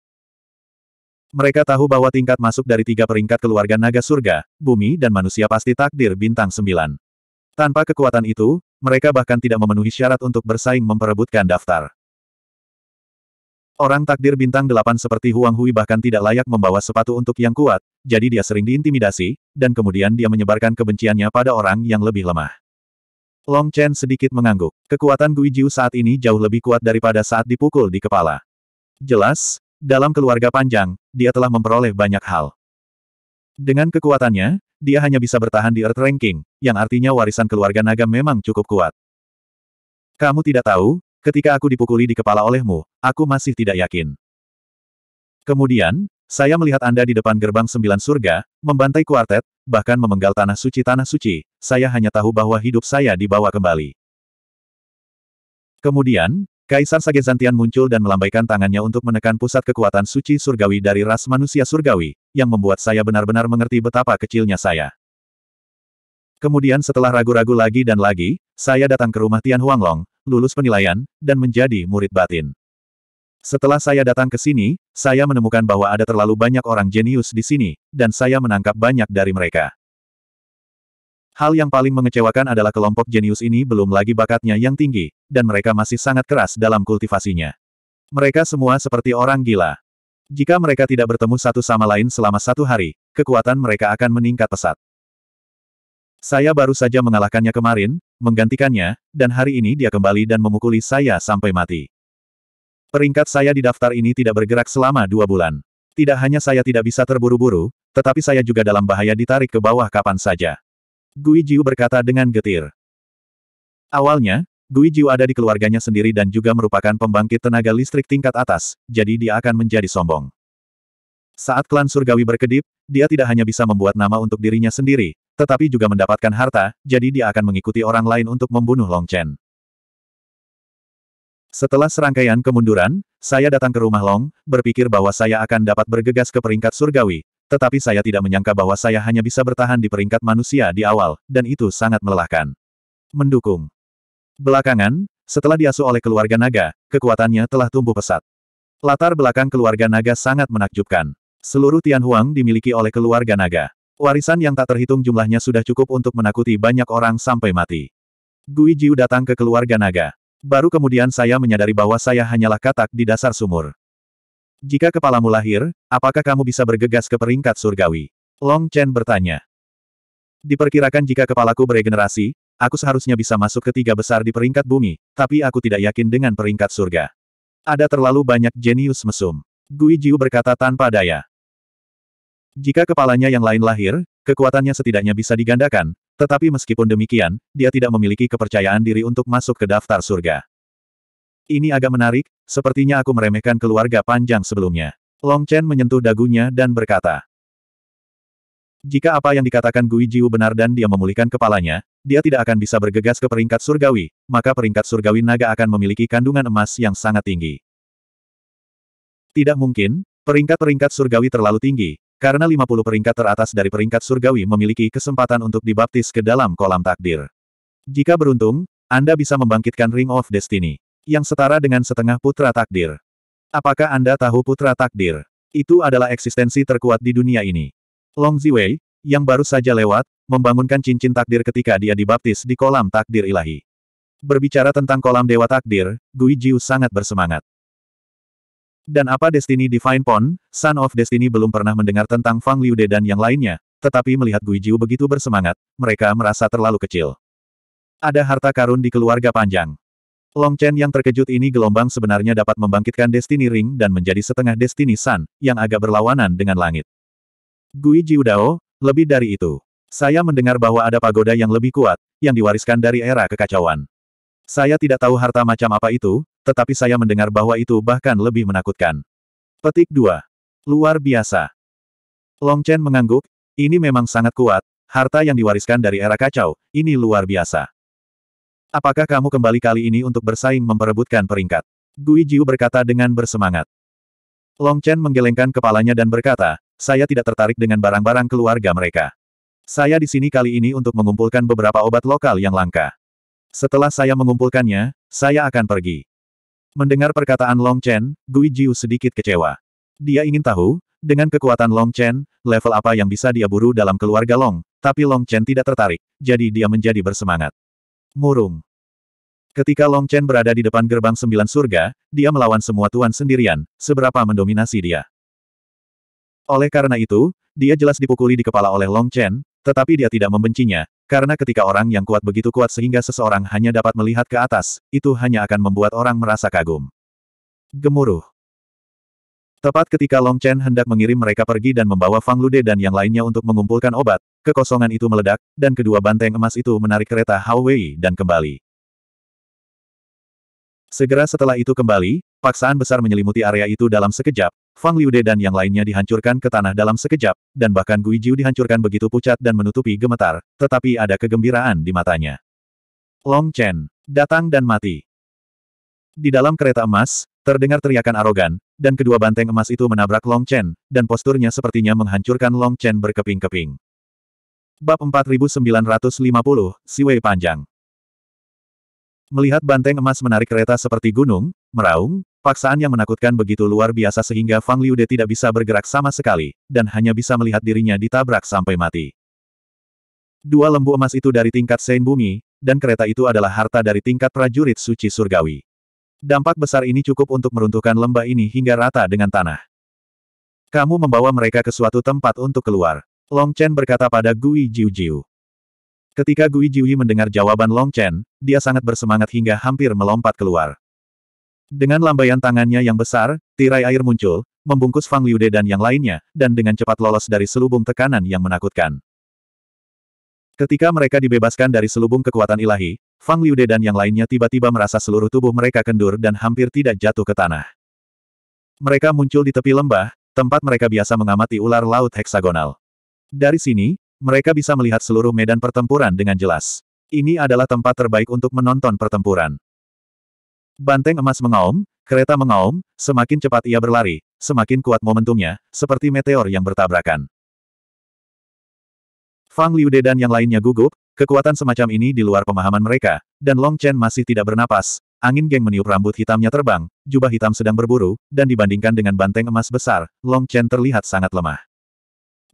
Mereka tahu bahwa tingkat masuk dari tiga peringkat keluarga naga surga, bumi dan manusia pasti takdir bintang sembilan. Tanpa kekuatan itu, mereka bahkan tidak memenuhi syarat untuk bersaing memperebutkan daftar. Orang takdir bintang delapan seperti Huang Hui bahkan tidak layak membawa sepatu untuk yang kuat, jadi dia sering diintimidasi, dan kemudian dia menyebarkan kebenciannya pada orang yang lebih lemah. Long Chen sedikit mengangguk. Kekuatan Gui Jiu saat ini jauh lebih kuat daripada saat dipukul di kepala. Jelas, dalam keluarga panjang, dia telah memperoleh banyak hal. Dengan kekuatannya, dia hanya bisa bertahan di Earth Ranking, yang artinya warisan keluarga naga memang cukup kuat. Kamu tidak tahu, ketika aku dipukuli di kepala olehmu, aku masih tidak yakin. Kemudian, saya melihat Anda di depan gerbang sembilan surga, membantai kuartet, bahkan memenggal tanah suci-tanah suci, saya hanya tahu bahwa hidup saya dibawa kembali. Kemudian, Kaisar Sagezantian muncul dan melambaikan tangannya untuk menekan pusat kekuatan suci surgawi dari ras manusia surgawi, yang membuat saya benar-benar mengerti betapa kecilnya saya. Kemudian setelah ragu-ragu lagi dan lagi, saya datang ke rumah Tian Huanglong, lulus penilaian, dan menjadi murid batin. Setelah saya datang ke sini, saya menemukan bahwa ada terlalu banyak orang jenius di sini, dan saya menangkap banyak dari mereka. Hal yang paling mengecewakan adalah kelompok jenius ini belum lagi bakatnya yang tinggi, dan mereka masih sangat keras dalam kultivasinya. Mereka semua seperti orang gila. Jika mereka tidak bertemu satu sama lain selama satu hari, kekuatan mereka akan meningkat pesat. Saya baru saja mengalahkannya kemarin, menggantikannya, dan hari ini dia kembali dan memukuli saya sampai mati. Peringkat saya di daftar ini tidak bergerak selama dua bulan. Tidak hanya saya tidak bisa terburu-buru, tetapi saya juga dalam bahaya ditarik ke bawah kapan saja. Gui Jiu berkata dengan getir. Awalnya, Gui Jiu ada di keluarganya sendiri dan juga merupakan pembangkit tenaga listrik tingkat atas, jadi dia akan menjadi sombong. Saat klan surgawi berkedip, dia tidak hanya bisa membuat nama untuk dirinya sendiri, tetapi juga mendapatkan harta, jadi dia akan mengikuti orang lain untuk membunuh Long Chen. Setelah serangkaian kemunduran, saya datang ke rumah Long, berpikir bahwa saya akan dapat bergegas ke peringkat surgawi, tetapi saya tidak menyangka bahwa saya hanya bisa bertahan di peringkat manusia di awal, dan itu sangat melelahkan. Mendukung. Belakangan, setelah diasuh oleh keluarga naga, kekuatannya telah tumbuh pesat. Latar belakang keluarga naga sangat menakjubkan. Seluruh Tianhuang dimiliki oleh keluarga naga. Warisan yang tak terhitung jumlahnya sudah cukup untuk menakuti banyak orang sampai mati. Gui Jiu datang ke keluarga naga. Baru kemudian saya menyadari bahwa saya hanyalah katak di dasar sumur. Jika kepalamu lahir, apakah kamu bisa bergegas ke peringkat surgawi? Long Chen bertanya. Diperkirakan jika kepalaku beregenerasi, aku seharusnya bisa masuk ke tiga besar di peringkat bumi, tapi aku tidak yakin dengan peringkat surga. Ada terlalu banyak jenius mesum. Gui Jiu berkata tanpa daya. Jika kepalanya yang lain lahir, kekuatannya setidaknya bisa digandakan, tetapi meskipun demikian, dia tidak memiliki kepercayaan diri untuk masuk ke daftar surga. Ini agak menarik, Sepertinya aku meremehkan keluarga panjang sebelumnya. Long Chen menyentuh dagunya dan berkata. Jika apa yang dikatakan Gui Jiu benar dan dia memulihkan kepalanya, dia tidak akan bisa bergegas ke peringkat surgawi, maka peringkat surgawi naga akan memiliki kandungan emas yang sangat tinggi. Tidak mungkin, peringkat-peringkat surgawi terlalu tinggi, karena 50 peringkat teratas dari peringkat surgawi memiliki kesempatan untuk dibaptis ke dalam kolam takdir. Jika beruntung, Anda bisa membangkitkan Ring of Destiny yang setara dengan setengah putra takdir. Apakah Anda tahu putra takdir? Itu adalah eksistensi terkuat di dunia ini. Long Ziwei, yang baru saja lewat, membangunkan cincin takdir ketika dia dibaptis di kolam takdir ilahi. Berbicara tentang kolam dewa takdir, Gui Jiu sangat bersemangat. Dan apa Destiny Divine Pond, Son of Destiny belum pernah mendengar tentang Fang Liude dan yang lainnya, tetapi melihat Gui Jiu begitu bersemangat, mereka merasa terlalu kecil. Ada harta karun di keluarga panjang. Long Chen yang terkejut ini gelombang sebenarnya dapat membangkitkan Destiny Ring dan menjadi setengah Destiny Sun, yang agak berlawanan dengan langit. Gui Jiudao, lebih dari itu. Saya mendengar bahwa ada pagoda yang lebih kuat, yang diwariskan dari era kekacauan. Saya tidak tahu harta macam apa itu, tetapi saya mendengar bahwa itu bahkan lebih menakutkan. Petik 2. Luar biasa. Long Chen mengangguk, ini memang sangat kuat, harta yang diwariskan dari era kacau, ini luar biasa. Apakah kamu kembali kali ini untuk bersaing memperebutkan peringkat? Gui Jiu berkata dengan bersemangat. Long Chen menggelengkan kepalanya dan berkata, saya tidak tertarik dengan barang-barang keluarga mereka. Saya di sini kali ini untuk mengumpulkan beberapa obat lokal yang langka. Setelah saya mengumpulkannya, saya akan pergi. Mendengar perkataan Long Chen, Gui Jiu sedikit kecewa. Dia ingin tahu, dengan kekuatan Long Chen, level apa yang bisa dia buru dalam keluarga Long, tapi Long Chen tidak tertarik, jadi dia menjadi bersemangat murung. Ketika Long Chen berada di depan gerbang sembilan surga, dia melawan semua tuan sendirian, seberapa mendominasi dia. Oleh karena itu, dia jelas dipukuli di kepala oleh Long Chen, tetapi dia tidak membencinya, karena ketika orang yang kuat begitu kuat sehingga seseorang hanya dapat melihat ke atas, itu hanya akan membuat orang merasa kagum. Gemuruh. Tepat ketika Long Chen hendak mengirim mereka pergi dan membawa Fang Lude dan yang lainnya untuk mengumpulkan obat, Kekosongan itu meledak, dan kedua banteng emas itu menarik kereta Hao Wei dan kembali. Segera setelah itu kembali, paksaan besar menyelimuti area itu dalam sekejap, Fang Liude dan yang lainnya dihancurkan ke tanah dalam sekejap, dan bahkan Gui Jiu dihancurkan begitu pucat dan menutupi gemetar, tetapi ada kegembiraan di matanya. Long Chen, datang dan mati. Di dalam kereta emas, terdengar teriakan arogan, dan kedua banteng emas itu menabrak Long Chen, dan posturnya sepertinya menghancurkan Long Chen berkeping-keping. Bab 4950, Siwei Panjang Melihat banteng emas menarik kereta seperti gunung, meraung, paksaan yang menakutkan begitu luar biasa sehingga Fang Liude tidak bisa bergerak sama sekali, dan hanya bisa melihat dirinya ditabrak sampai mati. Dua lembu emas itu dari tingkat Sein Bumi, dan kereta itu adalah harta dari tingkat prajurit suci surgawi. Dampak besar ini cukup untuk meruntuhkan lembah ini hingga rata dengan tanah. Kamu membawa mereka ke suatu tempat untuk keluar. Long Chen berkata pada Gui Jiu-Jiu. Ketika Gui Jiu-Yi mendengar jawaban Long Chen, dia sangat bersemangat hingga hampir melompat keluar. Dengan lambaian tangannya yang besar, tirai air muncul, membungkus Fang Liude dan yang lainnya, dan dengan cepat lolos dari selubung tekanan yang menakutkan. Ketika mereka dibebaskan dari selubung kekuatan ilahi, Fang Liude dan yang lainnya tiba-tiba merasa seluruh tubuh mereka kendur dan hampir tidak jatuh ke tanah. Mereka muncul di tepi lembah, tempat mereka biasa mengamati ular laut heksagonal. Dari sini, mereka bisa melihat seluruh medan pertempuran dengan jelas. Ini adalah tempat terbaik untuk menonton pertempuran. Banteng emas mengaum, kereta mengaum, semakin cepat ia berlari, semakin kuat momentumnya, seperti meteor yang bertabrakan. Fang Liude dan yang lainnya gugup, kekuatan semacam ini di luar pemahaman mereka, dan Long Chen masih tidak bernapas, angin geng meniup rambut hitamnya terbang, jubah hitam sedang berburu, dan dibandingkan dengan banteng emas besar, Long Chen terlihat sangat lemah.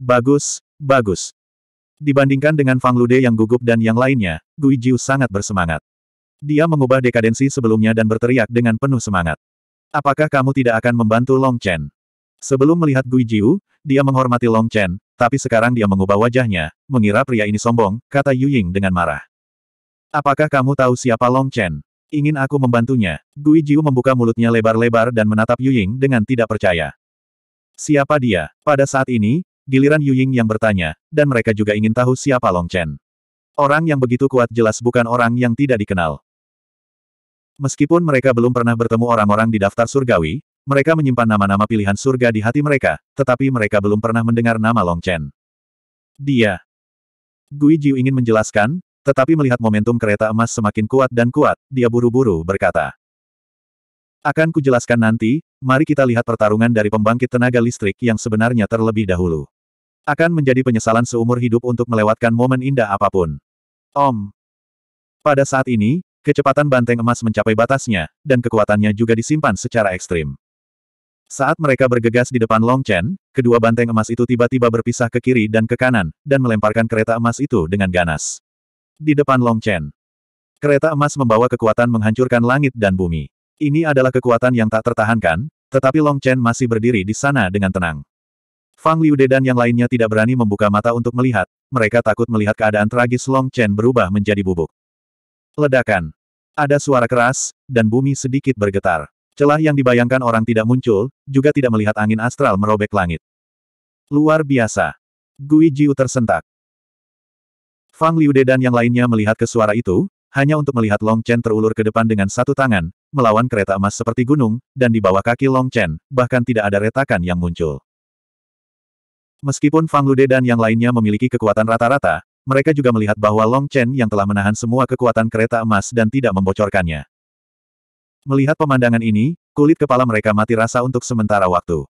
Bagus, Bagus. Dibandingkan dengan Fang Lude yang gugup dan yang lainnya, Gui Jiu sangat bersemangat. Dia mengubah dekadensi sebelumnya dan berteriak dengan penuh semangat. Apakah kamu tidak akan membantu Long Chen? Sebelum melihat Gui Jiu, dia menghormati Long Chen, tapi sekarang dia mengubah wajahnya, mengira pria ini sombong, kata Yu Ying dengan marah. Apakah kamu tahu siapa Long Chen? Ingin aku membantunya? Gui Jiu membuka mulutnya lebar-lebar dan menatap Yu Ying dengan tidak percaya. Siapa dia? Pada saat ini, giliran Yu Ying yang bertanya, dan mereka juga ingin tahu siapa Long Chen. Orang yang begitu kuat jelas bukan orang yang tidak dikenal. Meskipun mereka belum pernah bertemu orang-orang di daftar surgawi, mereka menyimpan nama-nama pilihan surga di hati mereka, tetapi mereka belum pernah mendengar nama Long Chen. Dia. Gui Jiu ingin menjelaskan, tetapi melihat momentum kereta emas semakin kuat dan kuat, dia buru-buru berkata. Akan kujelaskan nanti, mari kita lihat pertarungan dari pembangkit tenaga listrik yang sebenarnya terlebih dahulu. Akan menjadi penyesalan seumur hidup untuk melewatkan momen indah apapun. Om. Pada saat ini, kecepatan banteng emas mencapai batasnya, dan kekuatannya juga disimpan secara ekstrim. Saat mereka bergegas di depan Long Chen, kedua banteng emas itu tiba-tiba berpisah ke kiri dan ke kanan, dan melemparkan kereta emas itu dengan ganas. Di depan Long Chen, kereta emas membawa kekuatan menghancurkan langit dan bumi. Ini adalah kekuatan yang tak tertahankan, tetapi Long Chen masih berdiri di sana dengan tenang. Fang Liude dan yang lainnya tidak berani membuka mata untuk melihat, mereka takut melihat keadaan tragis Long Chen berubah menjadi bubuk. Ledakan. Ada suara keras, dan bumi sedikit bergetar. Celah yang dibayangkan orang tidak muncul, juga tidak melihat angin astral merobek langit. Luar biasa. Gui Jiu tersentak. Fang Liude dan yang lainnya melihat ke suara itu, hanya untuk melihat Long Chen terulur ke depan dengan satu tangan, melawan kereta emas seperti gunung, dan di bawah kaki Long Chen, bahkan tidak ada retakan yang muncul. Meskipun Fang Lude dan yang lainnya memiliki kekuatan rata-rata, mereka juga melihat bahwa Long Chen yang telah menahan semua kekuatan kereta emas dan tidak membocorkannya. Melihat pemandangan ini, kulit kepala mereka mati rasa untuk sementara waktu.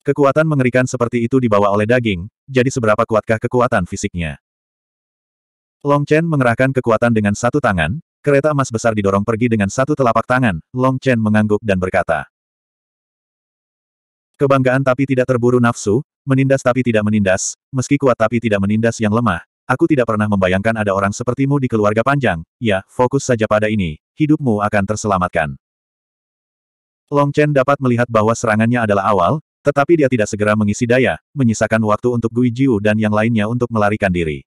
Kekuatan mengerikan seperti itu dibawa oleh daging, jadi seberapa kuatkah kekuatan fisiknya? Long Chen mengerahkan kekuatan dengan satu tangan, kereta emas besar didorong pergi dengan satu telapak tangan, Long Chen mengangguk dan berkata. Kebanggaan tapi tidak terburu nafsu, menindas tapi tidak menindas, meski kuat tapi tidak menindas yang lemah. Aku tidak pernah membayangkan ada orang sepertimu di keluarga panjang, ya, fokus saja pada ini, hidupmu akan terselamatkan. Long Chen dapat melihat bahwa serangannya adalah awal, tetapi dia tidak segera mengisi daya, menyisakan waktu untuk Gui Jiu dan yang lainnya untuk melarikan diri.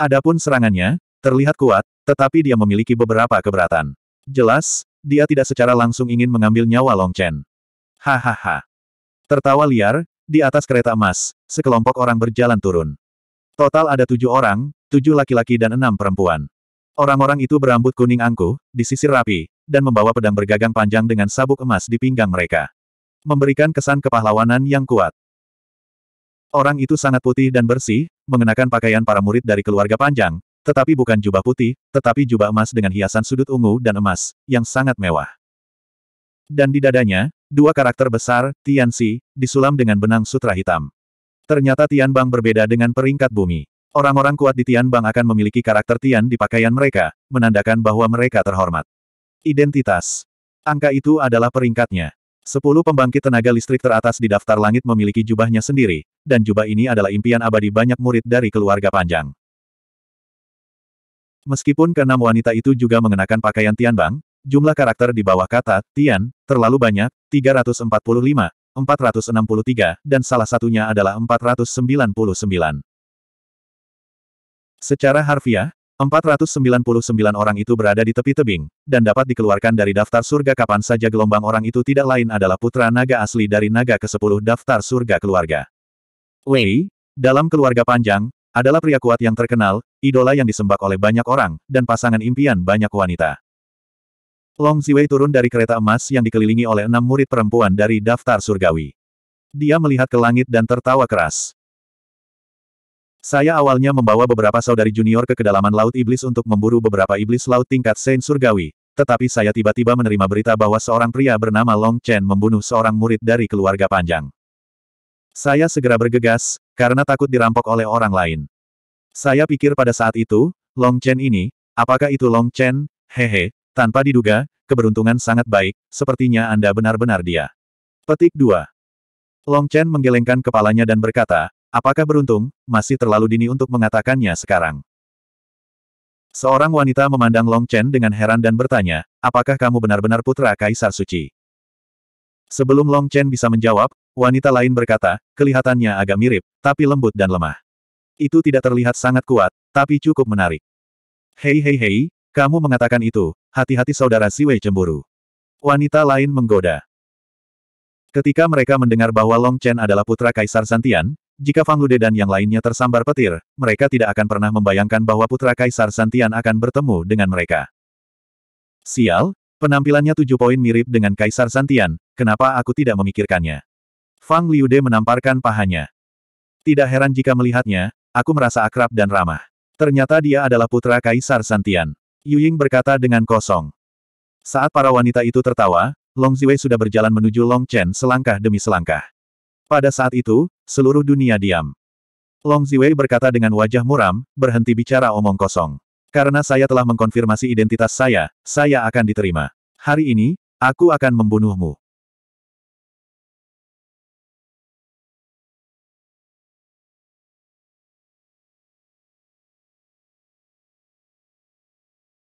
Adapun serangannya, terlihat kuat, tetapi dia memiliki beberapa keberatan. Jelas, dia tidak secara langsung ingin mengambil nyawa Long Chen. Hahaha. Tertawa liar, di atas kereta emas, sekelompok orang berjalan turun. Total ada tujuh orang, tujuh laki-laki dan enam perempuan. Orang-orang itu berambut kuning angkuh, disisir rapi, dan membawa pedang bergagang panjang dengan sabuk emas di pinggang mereka. Memberikan kesan kepahlawanan yang kuat. Orang itu sangat putih dan bersih, mengenakan pakaian para murid dari keluarga panjang, tetapi bukan jubah putih, tetapi jubah emas dengan hiasan sudut ungu dan emas, yang sangat mewah. Dan di dadanya, dua karakter besar, Tian Si disulam dengan benang sutra hitam. Ternyata Tian Bang berbeda dengan peringkat bumi. Orang-orang kuat di Tian Bang akan memiliki karakter Tian di pakaian mereka, menandakan bahwa mereka terhormat. Identitas. Angka itu adalah peringkatnya. Sepuluh pembangkit tenaga listrik teratas di daftar langit memiliki jubahnya sendiri, dan jubah ini adalah impian abadi banyak murid dari keluarga panjang. Meskipun keenam wanita itu juga mengenakan pakaian Tian Bang. Jumlah karakter di bawah kata, Tian, terlalu banyak, 345, 463, dan salah satunya adalah 499. Secara harfiah, 499 orang itu berada di tepi tebing, dan dapat dikeluarkan dari daftar surga kapan saja gelombang orang itu tidak lain adalah putra naga asli dari naga ke-10 daftar surga keluarga. Wei, dalam keluarga panjang, adalah pria kuat yang terkenal, idola yang disembah oleh banyak orang, dan pasangan impian banyak wanita. Long Ziwei turun dari kereta emas yang dikelilingi oleh enam murid perempuan dari daftar surgawi. Dia melihat ke langit dan tertawa keras. Saya awalnya membawa beberapa saudari junior ke kedalaman Laut Iblis untuk memburu beberapa iblis laut tingkat Saint Surgawi, tetapi saya tiba-tiba menerima berita bahwa seorang pria bernama Long Chen membunuh seorang murid dari keluarga panjang. Saya segera bergegas, karena takut dirampok oleh orang lain. Saya pikir pada saat itu, Long Chen ini, apakah itu Long Chen, hehe, tanpa diduga, keberuntungan sangat baik, sepertinya Anda benar-benar dia. Petik 2. Long Chen menggelengkan kepalanya dan berkata, apakah beruntung, masih terlalu dini untuk mengatakannya sekarang. Seorang wanita memandang Long Chen dengan heran dan bertanya, apakah kamu benar-benar putra Kaisar Suci? Sebelum Long Chen bisa menjawab, wanita lain berkata, kelihatannya agak mirip, tapi lembut dan lemah. Itu tidak terlihat sangat kuat, tapi cukup menarik. Hei hei hei, kamu mengatakan itu, hati-hati saudara Siwei cemburu. Wanita lain menggoda. Ketika mereka mendengar bahwa Long Chen adalah putra Kaisar Santian, jika Fang Lude dan yang lainnya tersambar petir, mereka tidak akan pernah membayangkan bahwa putra Kaisar Santian akan bertemu dengan mereka. Sial, penampilannya tujuh poin mirip dengan Kaisar Santian, kenapa aku tidak memikirkannya? Fang Liude menamparkan pahanya. Tidak heran jika melihatnya, aku merasa akrab dan ramah. Ternyata dia adalah putra Kaisar Santian. Yuying berkata dengan kosong. Saat para wanita itu tertawa, Long Ziwei sudah berjalan menuju Long Chen selangkah demi selangkah. Pada saat itu, seluruh dunia diam. Long Ziwei berkata dengan wajah muram, berhenti bicara omong kosong. Karena saya telah mengkonfirmasi identitas saya, saya akan diterima. Hari ini, aku akan membunuhmu.